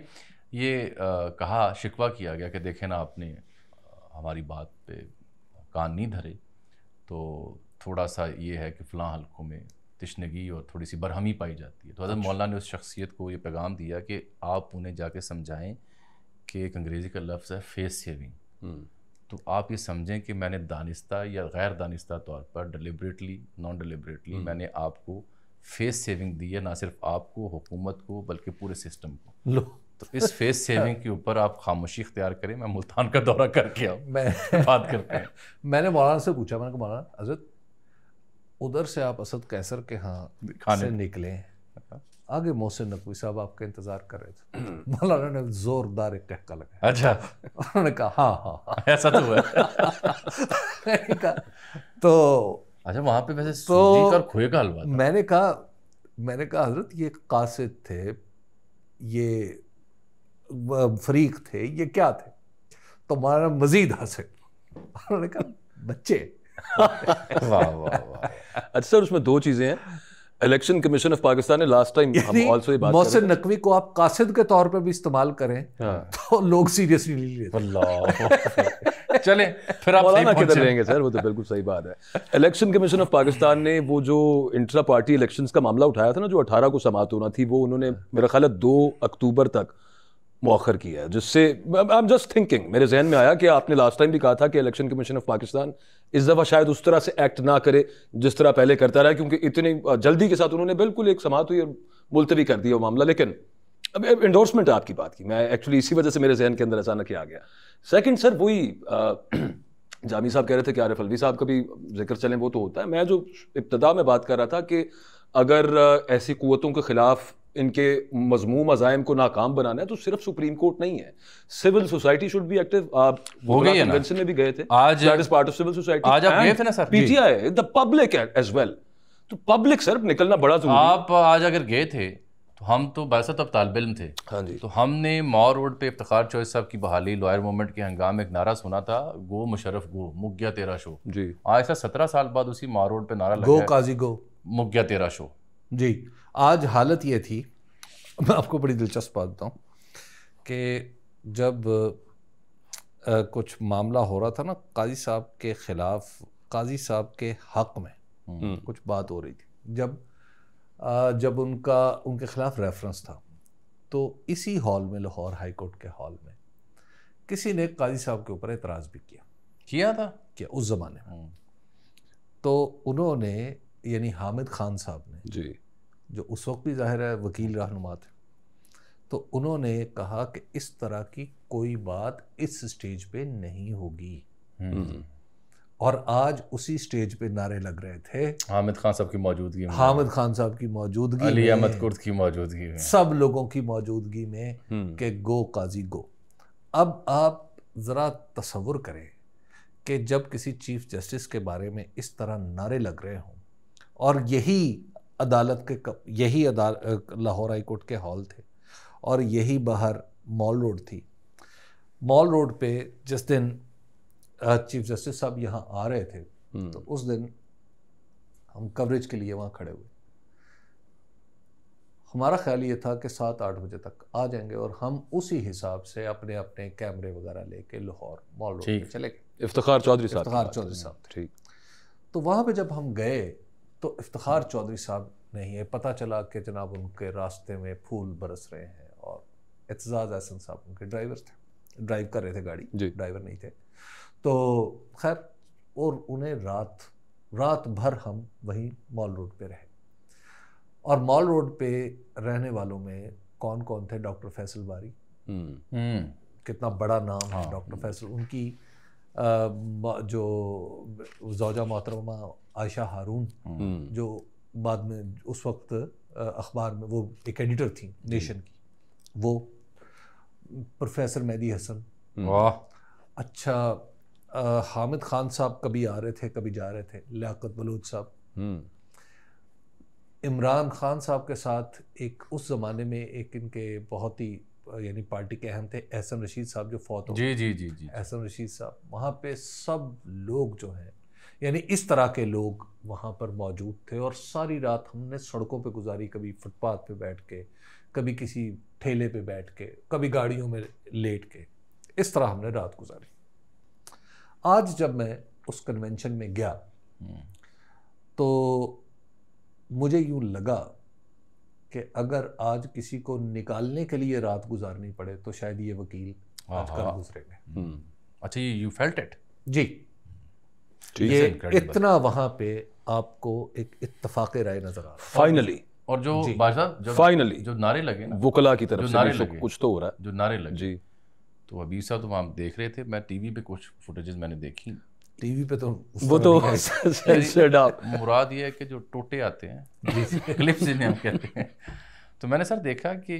ये आ, कहा शिकवा किया गया कि देखें ना आपने हमारी बात पे कान नहीं धरे तो थोड़ा सा ये है कि फ़लाँ हलकों में तशनगी और थोड़ी सी बरहमी पाई जाती है तो हजरत अच्छा। मौलाना ने उस शख्सियत को ये पैगाम दिया कि आप उन्हें जाके समझाएं कि एक अंग्रेज़ी का लफ्ज़ है फेस सेविंग हम्म। तो आप ये समझें कि मैंने दानिस्ता या गैर दानिस्ता तौर पर डिलिब्रेटली नॉन डिलिब्रेटली मैंने आपको फेस सेविंग दी है ना सिर्फ आपको हुकूमत को बल्कि पूरे सिस्टम को लो तो इस फेस सेविंग के ऊपर आप खामोशी इख्तियार करें मैं मुल्तान का दौरा करके आऊँ मैं बात करते हैं मैंने मौलाना से पूछा मैंने कहा मौलाना अजत उधर से आप असद कैसर के यहाँ खाने निकले हाँ। आगे मोहसिन नकवी साहब आपका इंतजार कर रहे थे मौलाना ने जोरदार एक टहका लगाया अच्छा उन्होंने कहा हाँ हाँ, हाँ। ऐसा तो हुआ तो अच्छा वहाँ पे वैसे तो और खोए का हलवा मैंने कहा मैंने कहा हजरत ये कासिद थे ये फरीक थे ये क्या थे तो मौलाना मजीद हंसे उन्होंने कहा बच्चे वाह वाह वाह अच्छा सर उसमें दो चीज़ें हैं इलेक्शन कमीशन ऑफ पाकिस्तान ने लास्ट टाइम आल्सो ये बात मोहसिन नकवी को आप कासिद के तौर पे भी इस्तेमाल करें हाँ। तो लोग सीरियसली ले लेते अल्लाह चलें फिर आप सही किधर रहेंगे सर वो तो बिल्कुल सही बात है इलेक्शन कमीशन ऑफ पाकिस्तान ने वो जो इंट्रा पार्टी इलेक्शंस का मामला उठाया था ना जो 18 को समाप्त होना थी वो उन्होंने मेरा ख्याल है दो अक्टूबर तक मौखर किया है जिससे आई एम जस्ट थिंकिंग मेरे जहन में आया कि आपने लास्ट टाइम भी कहा था कि इलेक्शन कमीशन ऑफ पाकिस्तान इस दफ़ा शायद उस तरह से एक्ट ना करे जिस तरह पहले करता रहा क्योंकि इतनी जल्दी के साथ उन्होंने बिल्कुल एक समात हुई और मुलतवी कर दिया वो मामला लेकिन अब इंडोर्समेंट आपकी बात की मैं एक्चुअली इसी वजह से मेरे जहन के अंदर अचानक ही आ गया सेकेंड सर वही जामी साहब कह रहे थे कि आरिफ अलवी साहब का भी जिक्र चलें वो तो होता है मैं जो इब्तदा में बात कर रहा था कि अगर ऐसी कुतों के ख़िलाफ़ इनके मजमूम अजायम को नाकाम बनाना है तो सिर्फ सुप्रीम कोर्ट नहीं है civil society should be active आप हो गई है ना में भी गए थे आज is part of civil society आज आप गए थे ना sir PTI the public as well तो पब्लिक सर निकलना बड़ा जरूरी आप आज अगर गए थे तो हम तो बरसत अब तालब इम थे हाँ जी तो हमने मॉर रोड पे इफ्तार चौहस साहब की बहाली लॉयर मूवमेंट के हंगाम एक नारा सुना था गो मुशरफ गो मुग्या तेरा शो जी आज से सत्रह साल बाद उसी मॉर रोड पे नारा लगा गो काजी गो मुग्या तेरा शो जी आज हालत ये थी मैं आपको बड़ी दिलचस्प बात बताऊँ कि जब आ, कुछ मामला हो रहा था ना काजी साहब के ख़िलाफ़ काजी साहब के हक़ में हम्म, हम्म। कुछ बात हो रही थी जब आ, जब उनका उनके ख़िलाफ़ रेफरेंस था तो इसी हॉल में लाहौर हाई कोर्ट के हॉल में किसी ने काजी साहब के ऊपर एतराज़ भी किया किया था किया उस ज़माने में हम्म। तो उन्होंने यानी हामिद खान साहब ने जी जो उस वक्त भी ज़ाहिर है वकील रहनुमा थे तो उन्होंने कहा कि इस तरह की कोई बात इस स्टेज पे नहीं होगी हम्म। और आज उसी स्टेज पे नारे लग रहे थे हामिद खान साहब की मौजूदगी में हामिद खान साहब की मौजूदगी अली अहमद कुर्द की मौजूदगी में सब लोगों की मौजूदगी में हम्म। के गो काजी गो अब आप ज़रा तस्वुर करें कि जब किसी चीफ जस्टिस के बारे में इस तरह नारे लग रहे हों और यही अदालत के कप, यही लाहौर हाई कोर्ट के हॉल थे और यही बाहर मॉल रोड थी मॉल रोड पे जिस दिन चीफ जस्टिस साहब यहाँ आ रहे थे हम्म। तो उस दिन हम कवरेज के लिए वहाँ खड़े हुए हमारा ख्याल ये था कि सात आठ बजे तक आ जाएंगे और हम उसी हिसाब से अपने अपने कैमरे वगैरह लेके लाहौर मॉल रोड चले गए इफ्तार चौधरी साहब इफ्तार चौधरी साहब ठीक तो वहाँ पे जब हम गए तो इफ्तार चौधरी साहब नहीं है पता चला कि जनाब उनके रास्ते में फूल बरस रहे हैं और एतजाज़ एहसन साहब उनके ड्राइवर थे ड्राइव कर रहे थे गाड़ी ड्राइवर नहीं थे तो खैर और उन्हें रात रात भर हम वहीं मॉल रोड पे रहे और मॉल रोड पे रहने वालों में कौन कौन थे डॉक्टर फैसल बारी हम्म। हम्म। कितना बड़ा नाम है हाँ। डॉक्टर फैसल उनकी जो जोजा मोहतरमा आयशा हारून हम्म। जो बाद में उस वक्त अखबार में वो एक एडिटर थी नेशन की वो प्रोफेसर मेहदी हसन हम्म। वाह अच्छा आ, हामिद खान साहब कभी आ रहे थे कभी जा रहे थे लियाकत बलोच साहब हम्म। इमरान खान साहब के साथ एक उस ज़माने में एक इनके बहुत ही यानी पार्टी के अहम थे एहसन रशीद साहब जो फौत हो जी जी जी जी एहसन रशीद साहब वहाँ पे सब लोग जो हैं यानी इस तरह के लोग वहाँ पर मौजूद थे और सारी रात हमने सड़कों पे गुजारी कभी फुटपाथ पे बैठ के कभी किसी ठेले पे बैठ के कभी गाड़ियों में लेट के इस तरह हमने रात गुजारी आज जब मैं उस कन्वेंशन में गया हम्म। तो मुझे यूँ लगा कि अगर आज किसी को निकालने के लिए रात गुजारनी पड़े तो शायद ये वकील आज कल गुजरेंगे हम्म। अच्छा यू फेल्ट इट जी ये इतना वहां पे आपको एक इतफाक राय नजर आ फाइनली और जो बादशाह फाइनली जो नारे लगे ना वकला की तरफ नारे लगे कुछ तो हो रहा है जो नारे लगे जी तो अभी साहब तो वहाँ देख रहे थे मैं टीवी पे कुछ फुटेजेस मैंने देखी टीवी पे तो वो तो मुराद ये है कि जो टोटे आते हैं क्लिप्स जिन्हें हम कहते हैं तो मैंने सर देखा कि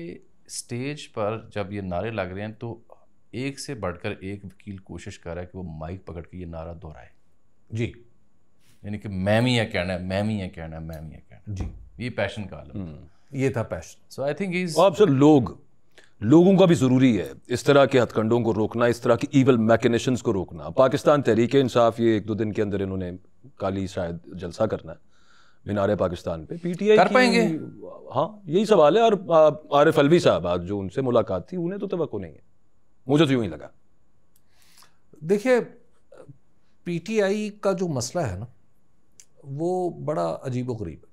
स्टेज पर जब ये नारे लग रहे हैं तो एक से बढ़कर एक वकील कोशिश कर रहा है कि वो माइक पकड़ के ये नारा दोहराए जी यानी कि मैं भी यह कहना है मैं भी यह कहना है भी यह कहना जी ये पैशन का आलम हम्म, ये था passion so I think is आप सर लोग लोगों का भी ज़रूरी है इस तरह के हथकंडों को रोकना इस तरह की ईवल मैकेनिशंस को रोकना पाकिस्तान तहरीक इंसाफ ये एक दो दिन के अंदर इन्होंने काली शायद जलसा करना है मीनार पाकिस्तान पे पीटीआई कर पाएंगे हाँ यही सवाल है और आरिफ अलवी साहब आज जो उनसे मुलाकात थी उन्हें तो तो नहीं है मुझे तो यूं ही लगा देखिए पीटीआई का जो मसला है ना वो बड़ा अजीब गरीब है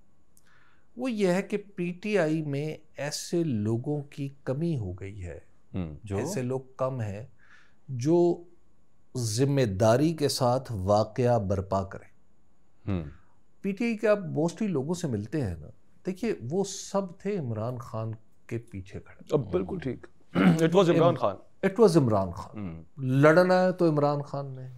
वो यह है कि पीटीआई में ऐसे लोगों की कमी हो गई है हम्म, जो ऐसे लोग कम हैं जो जिम्मेदारी के साथ वाक़ बर्पा करें हम्म। पीटीआई के आप मोस्टली लोगों से मिलते हैं ना देखिए वो सब थे इमरान खान के पीछे खड़े अब बिल्कुल ठीक it was Imran Khan it was Imran Khan hmm. लड़ना है तो इमरान खान ने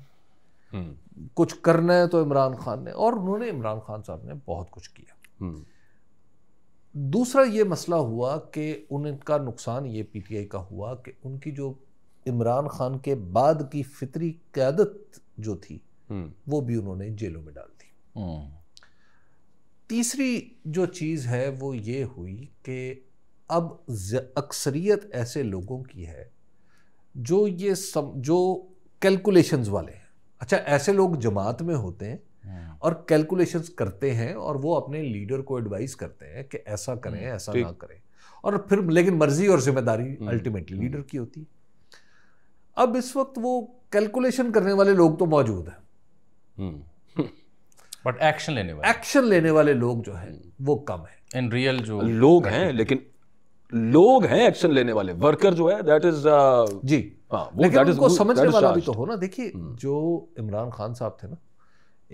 कुछ करना है तो इमरान खान ने और उन्होंने इमरान खान साहब ने बहुत कुछ किया हम्म। दूसरा ये मसला हुआ कि उनका नुकसान ये पीटीआई का हुआ कि उनकी जो इमरान खान के बाद की फितरी क्यादत जो थी हम्म। वो भी उन्होंने जेलों में डाल दी हम्म। तीसरी जो चीज़ है वो ये हुई कि अब अक्सरियत ऐसे लोगों की है जो ये सम जो कैलकुलेशंस वाले अच्छा ऐसे लोग जमात में होते हैं हाँ। और कैलकुलेशंस करते हैं और वो अपने लीडर को एडवाइस करते हैं कि ऐसा करें हाँ, ऐसा ना करें और फिर लेकिन मर्जी और जिम्मेदारी अल्टीमेटली हम्म, लीडर हम्म। की होती है अब इस वक्त वो कैलकुलेशन करने वाले लोग तो मौजूद हैं बट हम्म। एक्शन लेने वाले एक्शन लेने वाले लोग जो है वो कम है इन रियल जो लोग हैं लेकिन लोग हैं एक्शन लेने वाले वर्कर जो है दैट इज uh, जी हाँ, उनको समझने वाला भी तो हो ना देखिए हम्म। जो इमरान खान साहब थे ना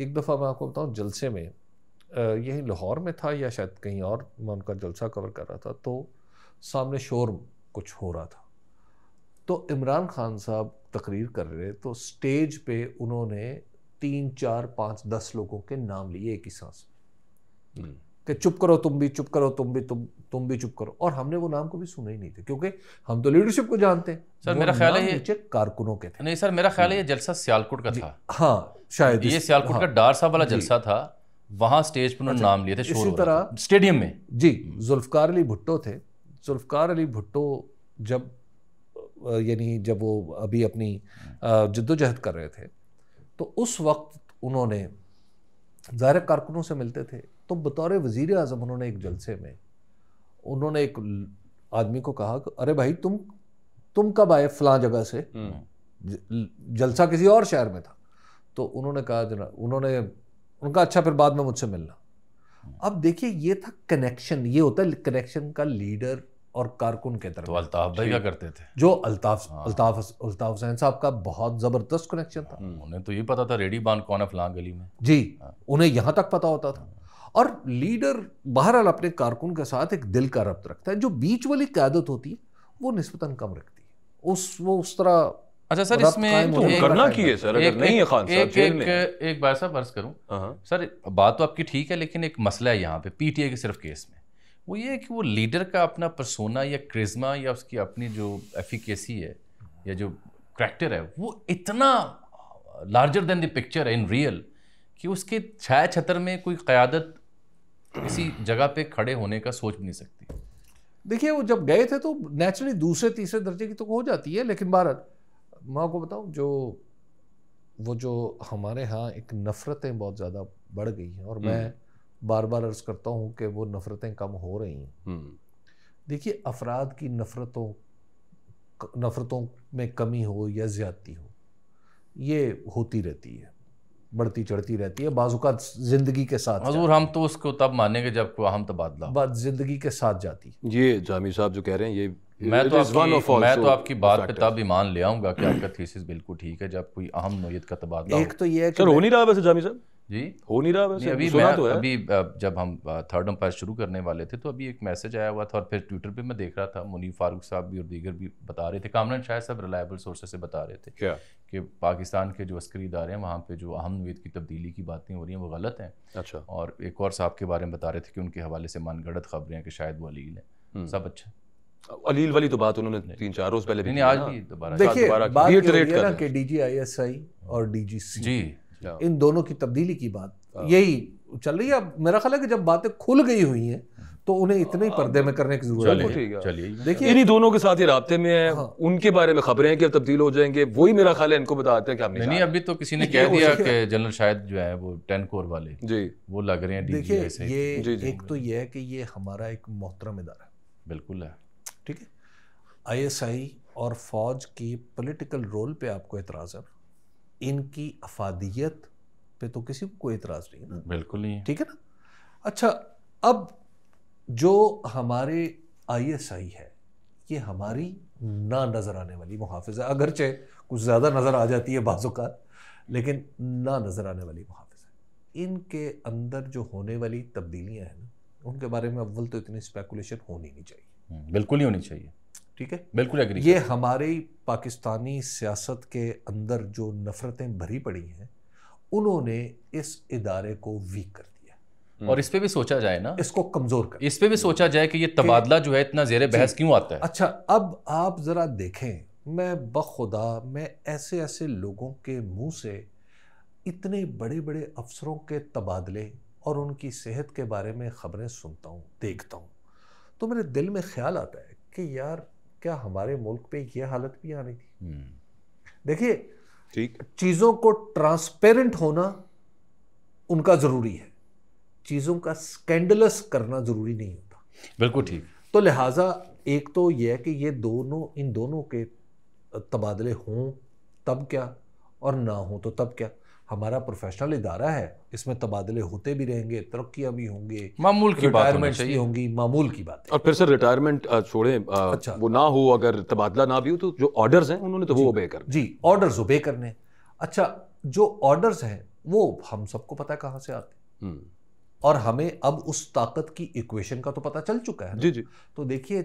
एक दफ़ा मैं आपको बताऊँ जलसे में यही लाहौर में था या शायद कहीं और मैं उनका जलसा कवर कर रहा था तो सामने शोर कुछ हो रहा था तो इमरान खान साहब तकरीर कर रहे तो स्टेज पे उन्होंने तीन चार पाँच दस लोगों के नाम लिए एक ही सांस हम्म। कि चुप करो तुम भी चुप करो तुम भी तुम तुम भी चुप करो और हमने वो नाम को भी सुना ही नहीं थे क्योंकि हम तो लीडरशिप को जानते हैं सर मेरा ख्याल है ये कारकुनों के थे नहीं सर मेरा ख्याल है ये जलसा सियालकोट का था हाँ शायद ये सियालकोट हाँ। का डार साहब वाला जलसा था वहां स्टेज पर उन्होंने अच्छा, नाम लिए थे इसी तरह स्टेडियम में जी जुल्फकार अली भुट्टो थे जुल्फकार अली भुट्टो जब यानी जब वो अभी अपनी जद्दोजहद कर रहे थे तो उस वक्त उन्होंने ज़ाहिर कारकुनों से मिलते थे तो बतौर वज़ी अजम उन्होंने एक जलसे में उन्होंने एक आदमी को कहा अरे भाई तुम तुम कब आए फलां जगह से हम्म। जलसा किसी और शहर में था तो उन्होंने कहा जना उन्होंने उनका अच्छा फिर बाद में मुझसे मिलना हम्म। अब देखिए ये था कनेक्शन ये होता है कनेक्शन का लीडर और कारकुन के तरफ तो अल्ताफ भाई क्या करते थे जो अल्ताफ हाँ। अल्ताफ अल्ताफ हुसैन साहब का बहुत ज़बरदस्त कनेक्शन था हम्म, उन्हें तो ये पता था रेडी बांध कौन है फलां गली में जी हाँ। उन्हें यहाँ तक पता होता था और लीडर बहरहाल अपने कारकुन के साथ एक दिल का रब्त रखता है जो बीच वाली क्यादत होती है वो नस्बता कम रखती है उस वो उस तरह अच्छा सर इसमें तो करना की है सर अगर एक, नहीं है खान साहब एक, एक, एक बार साहब अर्ज करूं हाँ, हाँ। सर बात तो आपकी ठीक है लेकिन एक मसला है यहाँ पे पीटीए के सिर्फ केस में वो ये है कि वो लीडर का अपना परसोना या क्रिज्मा या उसकी अपनी जो एफिकेसी है या जो करेक्टर है वो इतना लार्जर देन द पिक्चर है इन रियल कि उसके छाया छतर में कोई क़्यादत किसी जगह पे खड़े होने का सोच भी नहीं सकती देखिए वो जब गए थे तो नेचुरली दूसरे तीसरे दर्जे की तो हो जाती है लेकिन भारत मैं आपको बताऊँ जो वो जो हमारे यहाँ एक नफ़रतें बहुत ज़्यादा बढ़ गई हैं और हम्म। मैं बार बार अर्ज़ करता हूँ कि वो नफ़रतें कम हो रही हैं हम्म। देखिए अफराद की नफ़रतों नफ़रतों में कमी हो या ज़्यादती हो ये होती रहती है बढ़ती चढ़ती रहती है बाजूका ज़िंदगी के साथ हजूर हम तो उसको तब मानेंगे जब अहम तबादला बात ज़िंदगी के साथ जाती ये जामी साहब जो कह रहे हैं ये मैं तो आपकी मैं तो आपकी बात पे तब ईमान ले आऊंगा कि आपका थीसिस बिल्कुल ठीक है जब कोई अहम नोयत का तबादला एक तो ये है कि हो नहीं रहा वैसे जामी साहब जी हो नहीं रहा वैसे अभी मैं तो है। अभी जब हम थर्ड अंपायर शुरू करने वाले थे तो अभी एक मैसेज आया हुआ था और फिर ट्विटर पे मैं देख रहा था मुनीफ फारूक साहब भी और दीगर भी बता रहे थे कामरान शाह सब रिलायबल सोर्सेज से बता रहे थे क्या? कि पाकिस्तान के जो अस्करी इदारे हैं वहाँ पे जो अहम वेद की तब्दीली की बातें हो रही हैं वो गलत हैं अच्छा और एक और साहब के बारे में बता रहे थे कि उनके हवाले से मान गढ़त खबरें हैं कि शायद वो अलील है हम्म। सब अच्छा अलील वाली तो बात उन्होंने तीन चार रोज पहले भी आज भी दोबारा देखिए बात ये ना कि डीजीआईएसआई और डीजीसी जी हाँ। इन दोनों की तब्दीली की बात हाँ। यही चल रही है मेरा ख्याल है कि जब बातें खुल गई हुई हैं तो उन्हें इतने ही हाँ। पर्दे में करने की जरूरत है देखिए इन्हीं दोनों के साथ ही रबते में है हाँ। उनके बारे में खबरें हैं कि तब्दील हो जाएंगे वही मेरा ख्याल है इनको बताते हैं कि हमने नहीं अभी तो किसी ने कह दिया कि जनरल शायद जो है वो टेन कोर वाले जी वो लग रहे हैं देखिए ये एक तो ये है कि ये हमारा एक मोहतरम इदारा है बिल्कुल है ठीक है आई और फौज की पोलिटिकल रोल पर आपको एतराज़ है इनकी अफादियत पे तो किसी को कोई इतराज नहीं है बिल्कुल नहीं ठीक है ना अच्छा अब जो हमारे आईएसआई है ये हमारी ना नज़र आने वाली मुहाफिज है अगरचे कुछ ज़्यादा नज़र आ जाती है का लेकिन ना नज़र आने वाली मुहाफिज है इनके अंदर जो होने वाली तब्दीलियाँ हैं ना उनके बारे में अव्वल तो इतनी स्पेकुलेशन होनी नहीं चाहिए हम्म, बिल्कुल ही होनी चाहिए ठीक है बिल्कुल एग्री ये हमारे पाकिस्तानी सियासत के अंदर जो नफ़रतें भरी पड़ी हैं उन्होंने इस इदारे को वीक कर दिया और इस पर भी सोचा जाए ना इसको कमज़ोर कर इस पर भी सोचा जाए कि ये तबादला जो है इतना जेर बहस क्यों आता है अच्छा अब आप ज़रा देखें मैं बखुदा मैं ऐसे ऐसे लोगों के मुंह से इतने बड़े बड़े अफसरों के तबादले और उनकी सेहत के बारे में ख़बरें सुनता हूँ देखता हूँ तो मेरे दिल में ख्याल आता है कि यार क्या हमारे मुल्क पे ये हालत भी रही थी हम्म। देखिए ठीक चीज़ों को ट्रांसपेरेंट होना उनका ज़रूरी है चीज़ों का स्कैंडलस करना ज़रूरी नहीं होता बिल्कुल ठीक तो लिहाजा एक तो यह है कि ये दोनों इन दोनों के तबादले हों तब क्या और ना हो तो तब क्या हमारा प्रोफेशनल इदारा है इसमें तबादले होते भी रहेंगे तरक्या भी होंगे मामूल की रिटायरमेंट भी होंगी मामूल की बात और फिर सर रिटायरमेंट छोड़े अच्छा वो ना हो अगर तबादला ना भी हो तो जो ऑर्डर्स हैं उन्होंने तो वो ओबे कर जी ऑर्डर्स ओबे करने अच्छा जो ऑर्डर्स हैं वो हम सबको पता है कहाँ से आते हैं हम्म। और हमें अब उस ताकत की इक्वेशन का तो पता चल चुका है जी जी तो देखिए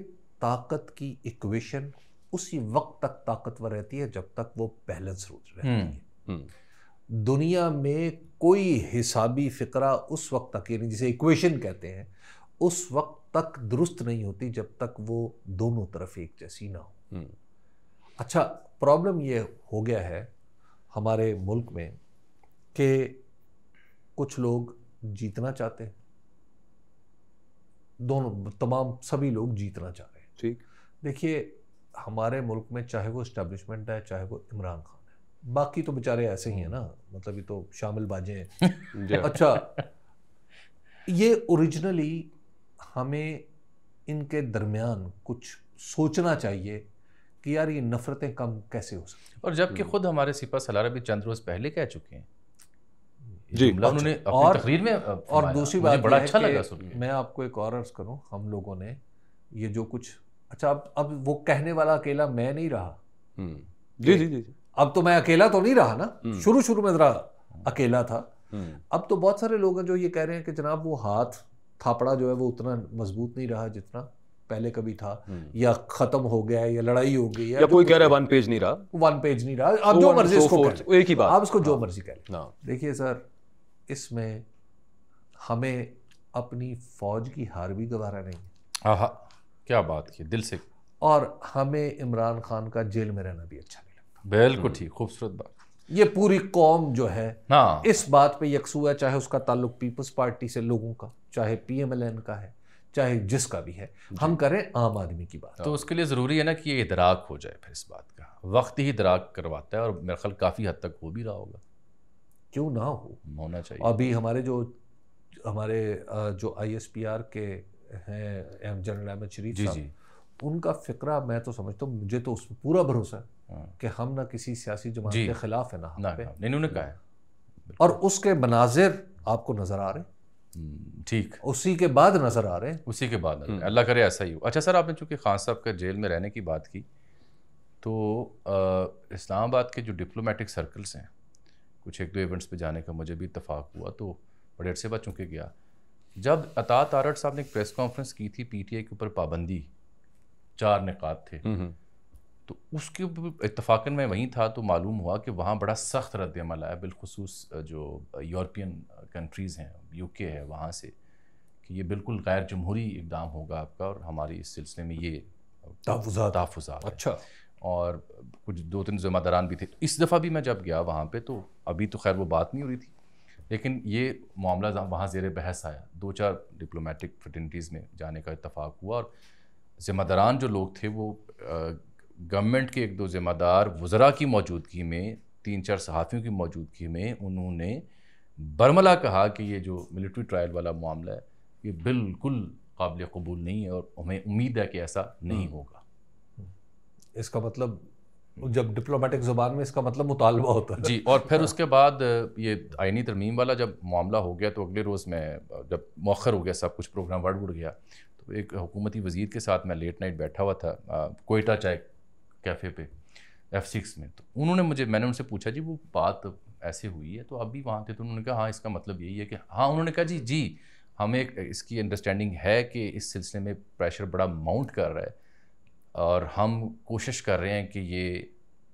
ताकत की इक्वेशन उसी वक्त तक ताकतवर रहती है जब तक वो बैलेंस रूट रहती हम्म। है हम्म। दुनिया में कोई हिसाबी फ़िक्रा उस वक्त तक यानी जिसे इक्वेशन कहते हैं उस वक्त तक दुरुस्त नहीं होती जब तक वो दोनों तरफ एक जैसी ना हो हम्म। अच्छा प्रॉब्लम ये हो गया है हमारे मुल्क में कि कुछ लोग जीतना चाहते हैं दोनों तमाम सभी लोग जीतना चाह रहे हैं ठीक देखिए हमारे मुल्क में चाहे वो इस्टेब्लिशमेंट है चाहे वो इमरान खान बाकी तो बेचारे ऐसे ही हैं ना मतलब ये तो शामिल बाजे हैं अच्छा ये ओरिजिनली हमें इनके दरमियान कुछ सोचना चाहिए कि यार ये नफ़रतें कम कैसे हो सकती और जबकि हम्म। खुद हमारे सिपा सलार भी चंद रोज़ पहले कह चुके हैं जी उन्होंने और तकरीर में और दूसरी बात बड़ा अच्छा लगा मैं आपको एक और अर्ज़ करूँ हम लोगों ने ये जो कुछ अच्छा अब अब वो कहने वाला अकेला मैं नहीं रहा हम्म। जी जी जी अब तो मैं अकेला तो नहीं रहा ना हम्म। शुरू शुरू में जरा अकेला था हम्म। अब तो बहुत सारे लोग हैं जो ये कह रहे हैं कि जनाब वो हाथ थापड़ा जो है वो उतना मजबूत नहीं रहा जितना पहले कभी था हम्म। या खत्म हो गया या लड़ाई हो गई या, कोई कह रहा है वन पेज नहीं रहा वन पेज नहीं रहा आप जो मर्जी इसको एक ही बात आप उसको जो हाँ। मर्जी कह हाँ। देखिए सर इसमें हमें अपनी फौज की हार भी गवारा नहीं है क्या बात की दिल से और हमें इमरान खान का जेल में रहना भी अच्छा बिल्कुल हम्म। ठीक खूबसूरत बात ये पूरी कौम जो है हाँ इस बात पे यकसू है चाहे उसका ताल्लुक पीपल्स पार्टी से लोगों का चाहे पीएमएलएन का है चाहे जिसका भी है हम करें आम आदमी की बात तो उसके लिए ज़रूरी है ना कि ये इदराक हो जाए फिर इस बात का वक्त ही इदराक करवाता है और मेरा ख्याल काफ़ी हद तक हो भी रहा होगा क्यों ना हो होना चाहिए अभी हमारे जो हमारे जो आईएसपीआर के हैं जनरल अहमद शरीफ जी जी उनका फ़िक्रा मैं तो समझता हूँ मुझे तो उस पूरा भरोसा है कि हम ना किसी सियासी जमात के खिलाफ है ना हम पे इन्होंने कहा है और उसके मनाजिर आपको नज़र आ रहे हम्म, ठीक उसी के बाद नज़र आ रहे हैं उसी के बाद हम्म। अल्लाह करे ऐसा ही हो अच्छा सर आपने चूंकि खान साहब का जेल में रहने की बात की तो इस्लामाबाद के जो डिप्लोमेटिक सर्कल्स हैं कुछ एक दो इवेंट्स पे जाने का मुझे भी इतफाक़ हुआ तो बड़े अरसे बाद चूंकि गया जब अता आरट साहब ने एक प्रेस कॉन्फ्रेंस की थी पी टी आई के ऊपर पाबंदी चार निकात थे हम्म, उसके इतफाक़न में वहीं था तो मालूम हुआ कि वहाँ बड़ा सख्त रद्द अमल आया बिलखसूस जो यूरोपियन कंट्रीज़ हैं यूके है वहाँ से कि ये बिल्कुल गैर जमहूरी इकदाम होगा आपका और हमारी इस सिलसिले में ये तहफा तहफा अच्छा और कुछ दो तीन जुम्मेदारान भी थे इस दफ़ा भी मैं जब गया वहाँ पर तो अभी तो खैर वो बात नहीं हो रही थी लेकिन ये मामला वहाँ जेर बहस आया दो चार डिप्लोमेटिक फर्टिनिटीज़ में जाने का इतफाक़ हुआ और ज़िम्मेदारान जो लोग थे वो गवर्नमेंट के एक दो ज़िम्मेदार वज़रा की मौजूदगी में तीन चार सहाफ़ियों की मौजूदगी में उन्होंने बर्मला कहा कि ये जो मिलिट्री ट्रायल वाला मामला है ये बिल्कुल काबिल कबूल नहीं है और हमें उम्मीद है कि ऐसा नहीं हम्म। होगा हम्म। इसका मतलब जब डिप्लोमेटिक ज़ुबान में इसका मतलब मुतालबा होता है जी और फिर हाँ। उसके बाद ये आइनी तरमीम वाला जब मामला हो गया तो अगले रोज़ मैं जब मौखर हो गया सब कुछ प्रोग्राम वर्ड उड़ गया तो एक हुकूमती वजीर के साथ मैं लेट नाइट बैठा हुआ था कोयटा चाय कैफ़े पे एफ सिक्स में तो उन्होंने मुझे मैंने उनसे पूछा जी वो बात ऐसे हुई है तो भी वहाँ थे तो उन्होंने कहा हाँ इसका मतलब यही है कि हाँ उन्होंने कहा जी जी हमें एक इसकी अंडरस्टैंडिंग है कि इस सिलसिले में प्रेशर बड़ा माउंट कर रहा है और हम कोशिश कर रहे हैं कि ये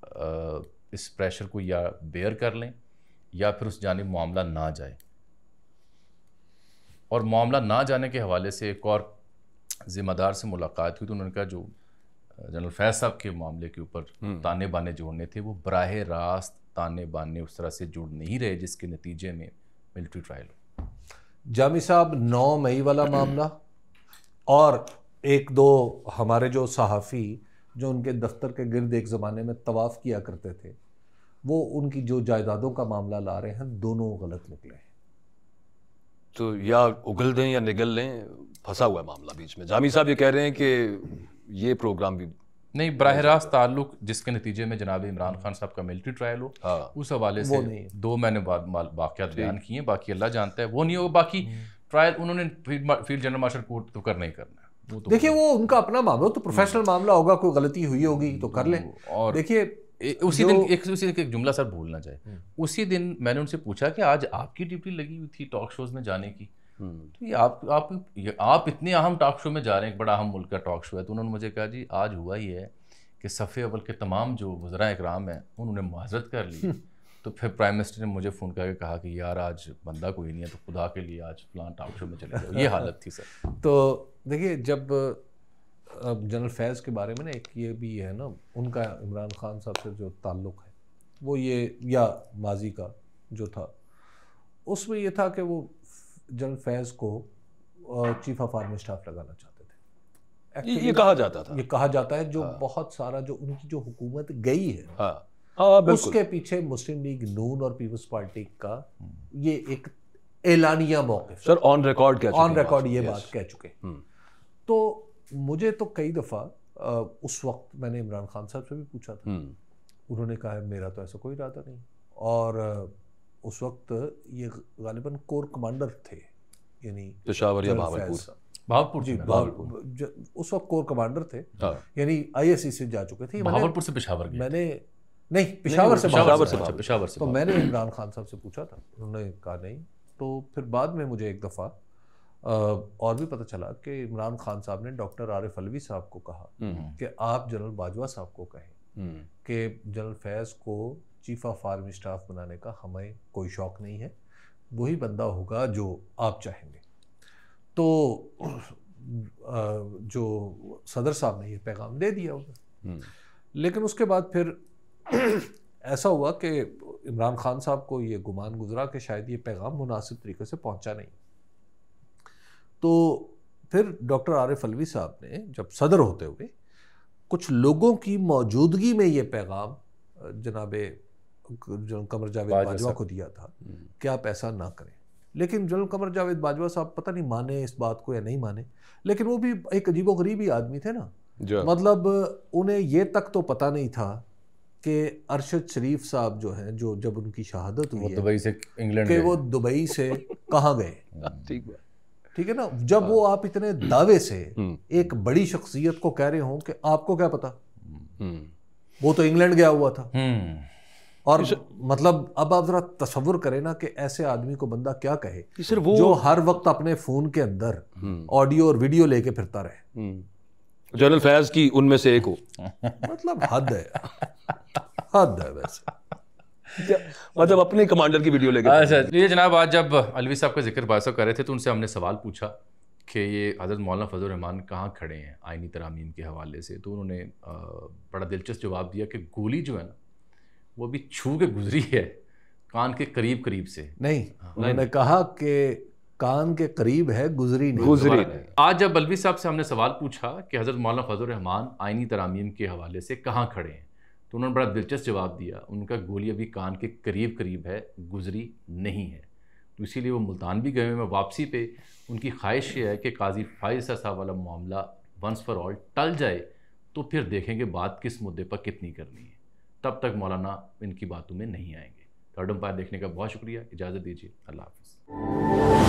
आ, इस प्रेशर को या बेयर कर लें या फिर उस जाने मामला ना जाए और मामला ना जाने के हवाले से एक और ज़िम्मेदार से मुलाकात हुई तो उन्होंने कहा जो जनरल फैज साहब के मामले के ऊपर हम्म। ताने बाने जोड़ने थे वो बराह रास्त ताने बाने उस तरह से जुड़ नहीं रहे जिसके नतीजे में मिलिट्री ट्रायल हो जामी साहब नौ मई वाला मामला और एक दो हमारे जो सहाफ़ी जो उनके दफ्तर के गिरद एक ज़माने में तवाफ़ किया करते थे वो उनकी जो जायदादों का मामला ला रहे हैं दोनों गलत निकले हैं तो या उगल दें या निगल लें फंसा हुआ मामला बीच में जामी साहब ये कह रहे हैं कि ये प्रोग्राम भी नहीं बरह रास्त ताल्लुक जिसके नतीजे में जनाब इमरान खान साहब का मिलिट्री ट्रायल हो हाँ। उस हवाले से दो मैंने वाकत बयान किए बाकी अल्लाह जानता है वो नहीं होगा बाकी ट्रायल उन्होंने फील्ड जनरल मार्शल कोर्ट तो करना ही करना है तो देखिए वो उनका अपना मामला तो प्रोफेशनल hmm। मामला होगा कोई गलती हुई होगी तो कर ले hmm, और देखिए उसी दिन एक उसी दिन एक जुमला सर भूलना चाहे hmm। उसी दिन मैंने उनसे पूछा कि आज आपकी ड्यूटी लगी हुई थी टॉक शोज में जाने की तो ये आप आप ये आप इतने अहम टॉक शो में जा रहे हैं एक बड़ा अहम मुल्क का टॉक शो है तो उन्होंने मुझे कहा जी आज हुआ ही है कि सफ़े अवल के तमाम जो वजरा इकराम हैं उन्होंने माजरत कर ली हम्म। तो फिर प्राइम मिनिस्टर ने मुझे फ़ोन करके कहा कि यार आज बंदा कोई नहीं है तो खुदा के लिए आज फलां टॉक शो में चले जाओ ये हालत थी सर तो देखिए जब जनरल फैज़ के बारे में ना एक ये भी है ना उनका इमरान खान साहब से जो ताल्लुक़ है वो ये या माजी का जो था उसमें ये था कि वो जनरल फैज़ को चीफ ऑफ आर्मी स्टाफ लगाना चाहते थे Actually, ये कहा जाता था ये कहा जाता है जो हाँ। बहुत सारा जो उनकी जो हुकूमत गई है हाँ। हाँ, हाँ उसके पीछे मुस्लिम लीग नून और पीपल्स पार्टी का हम्म। ये एक एलानिया मौके सर ऑन रिकॉर्ड कह ऑन रिकॉर्ड ये बात कह चुके हम्म। तो मुझे तो कई दफ़ा उस वक्त मैंने इमरान खान साहब से भी पूछा था हम्म। उन्होंने कहा मेरा तो ऐसा कोई इरादा नहीं और उस वक्त ये गालिबा कोर कमांडर थे यानी तो भावलपुर जी भावलपुर उस वक्त कोर कमांडर थे हाँ। यानी आईएससी से जा चुके थे भावलपुर से पेशावर मैंने नहीं पेशावर से पेशावर से अच्छा, पेशावर से तो मैंने इमरान खान साहब से पूछा था उन्होंने कहा नहीं तो फिर बाद में मुझे एक दफ़ा और भी पता चला कि इमरान खान साहब ने डॉक्टर आरिफ अलवी साहब को कहा हम्म। कि आप जनरल बाजवा साहब को कहें हम्म। कि जनरल फैज़ को चीफ ऑफ आर्मी स्टाफ बनाने का हमें कोई शौक़ नहीं है वही बंदा होगा जो आप चाहेंगे तो जो सदर साहब ने ये पैगाम दे दिया उन्हें हम्म। लेकिन उसके बाद फिर ऐसा हुआ कि इमरान खान साहब को ये गुमान गुजरा कि शायद ये पैगाम मुनासिब तरीके से पहुंचा नहीं तो फिर डॉक्टर आरिफ अलवी साहब ने जब सदर होते हुए कुछ लोगों की मौजूदगी में ये पैगाम जनाब जनरल कमर जावेद बाजवा बाजवा को दिया था हम्म। कि आप ऐसा ना करें लेकिन जनरल कमर जावेद बाजवा साहब पता नहीं माने इस बात को या नहीं माने लेकिन वो भी एक अजीबो गरीब ही आदमी थे ना मतलब उन्हें ये तक तो पता नहीं था कि अरशद शरीफ साहब जो हैं जो जब उनकी शहादत हुई दुबई से इंग्लैंड वो दुबई से कहाँ गए हम्म। ठीक है ठीक है ना जब वो आप इतने दावे से हम्म। एक बड़ी शख्सियत को कह रहे हो कि आपको क्या पता वो तो इंग्लैंड गया हुआ था और मतलब अब आप जरा तस्वुर करें ना कि ऐसे आदमी को बंदा क्या कहे सिर्फ वो जो हर वक्त अपने फ़ोन के अंदर हम्म। ऑडियो और वीडियो लेके फिरता रहे हम्म। जनरल फैज की उनमें से एक हो मतलब हद है हद है वैसे मतलब अपने कमांडर की वीडियो लेके अच्छा, तो ये जनाब आज जब अलवी साहब का जिक्र बात कर रहे थे तो उनसे हमने सवाल पूछा कि ये हज़रत मौलाना फजल रहमान कहाँ खड़े हैं आइनी तरामीम के हवाले से तो उन्होंने बड़ा दिलचस्प जवाब दिया कि गोली जो है ना वो भी छू के गुजरी है कान के करीब करीब से नहीं हाँ। उन्होंने कहा कि कान के करीब है गुजरी नहीं गुजरी नहीं आज जब बलवी साहब से हमने सवाल पूछा कि हज़रत मौलाना फजल रहमान आइनी तरामीम के हवाले से कहाँ खड़े हैं तो उन्होंने बड़ा दिलचस्प जवाब दिया उनका गोली अभी कान के करीब करीब है गुजरी नहीं है तो इसीलिए वो मुल्तान भी गए हुए वापसी पे उनकी ख्वाहिश ये है कि काजी फायसा साहब वाला मामला वंस फॉर ऑल टल जाए तो फिर देखेंगे बात किस मुद्दे पर कितनी करनी है तब तक मौलाना इनकी बातों में नहीं आएंगे थर्ड अंपायर देखने का बहुत शुक्रिया इजाज़त दीजिए अल्लाह हाफिज़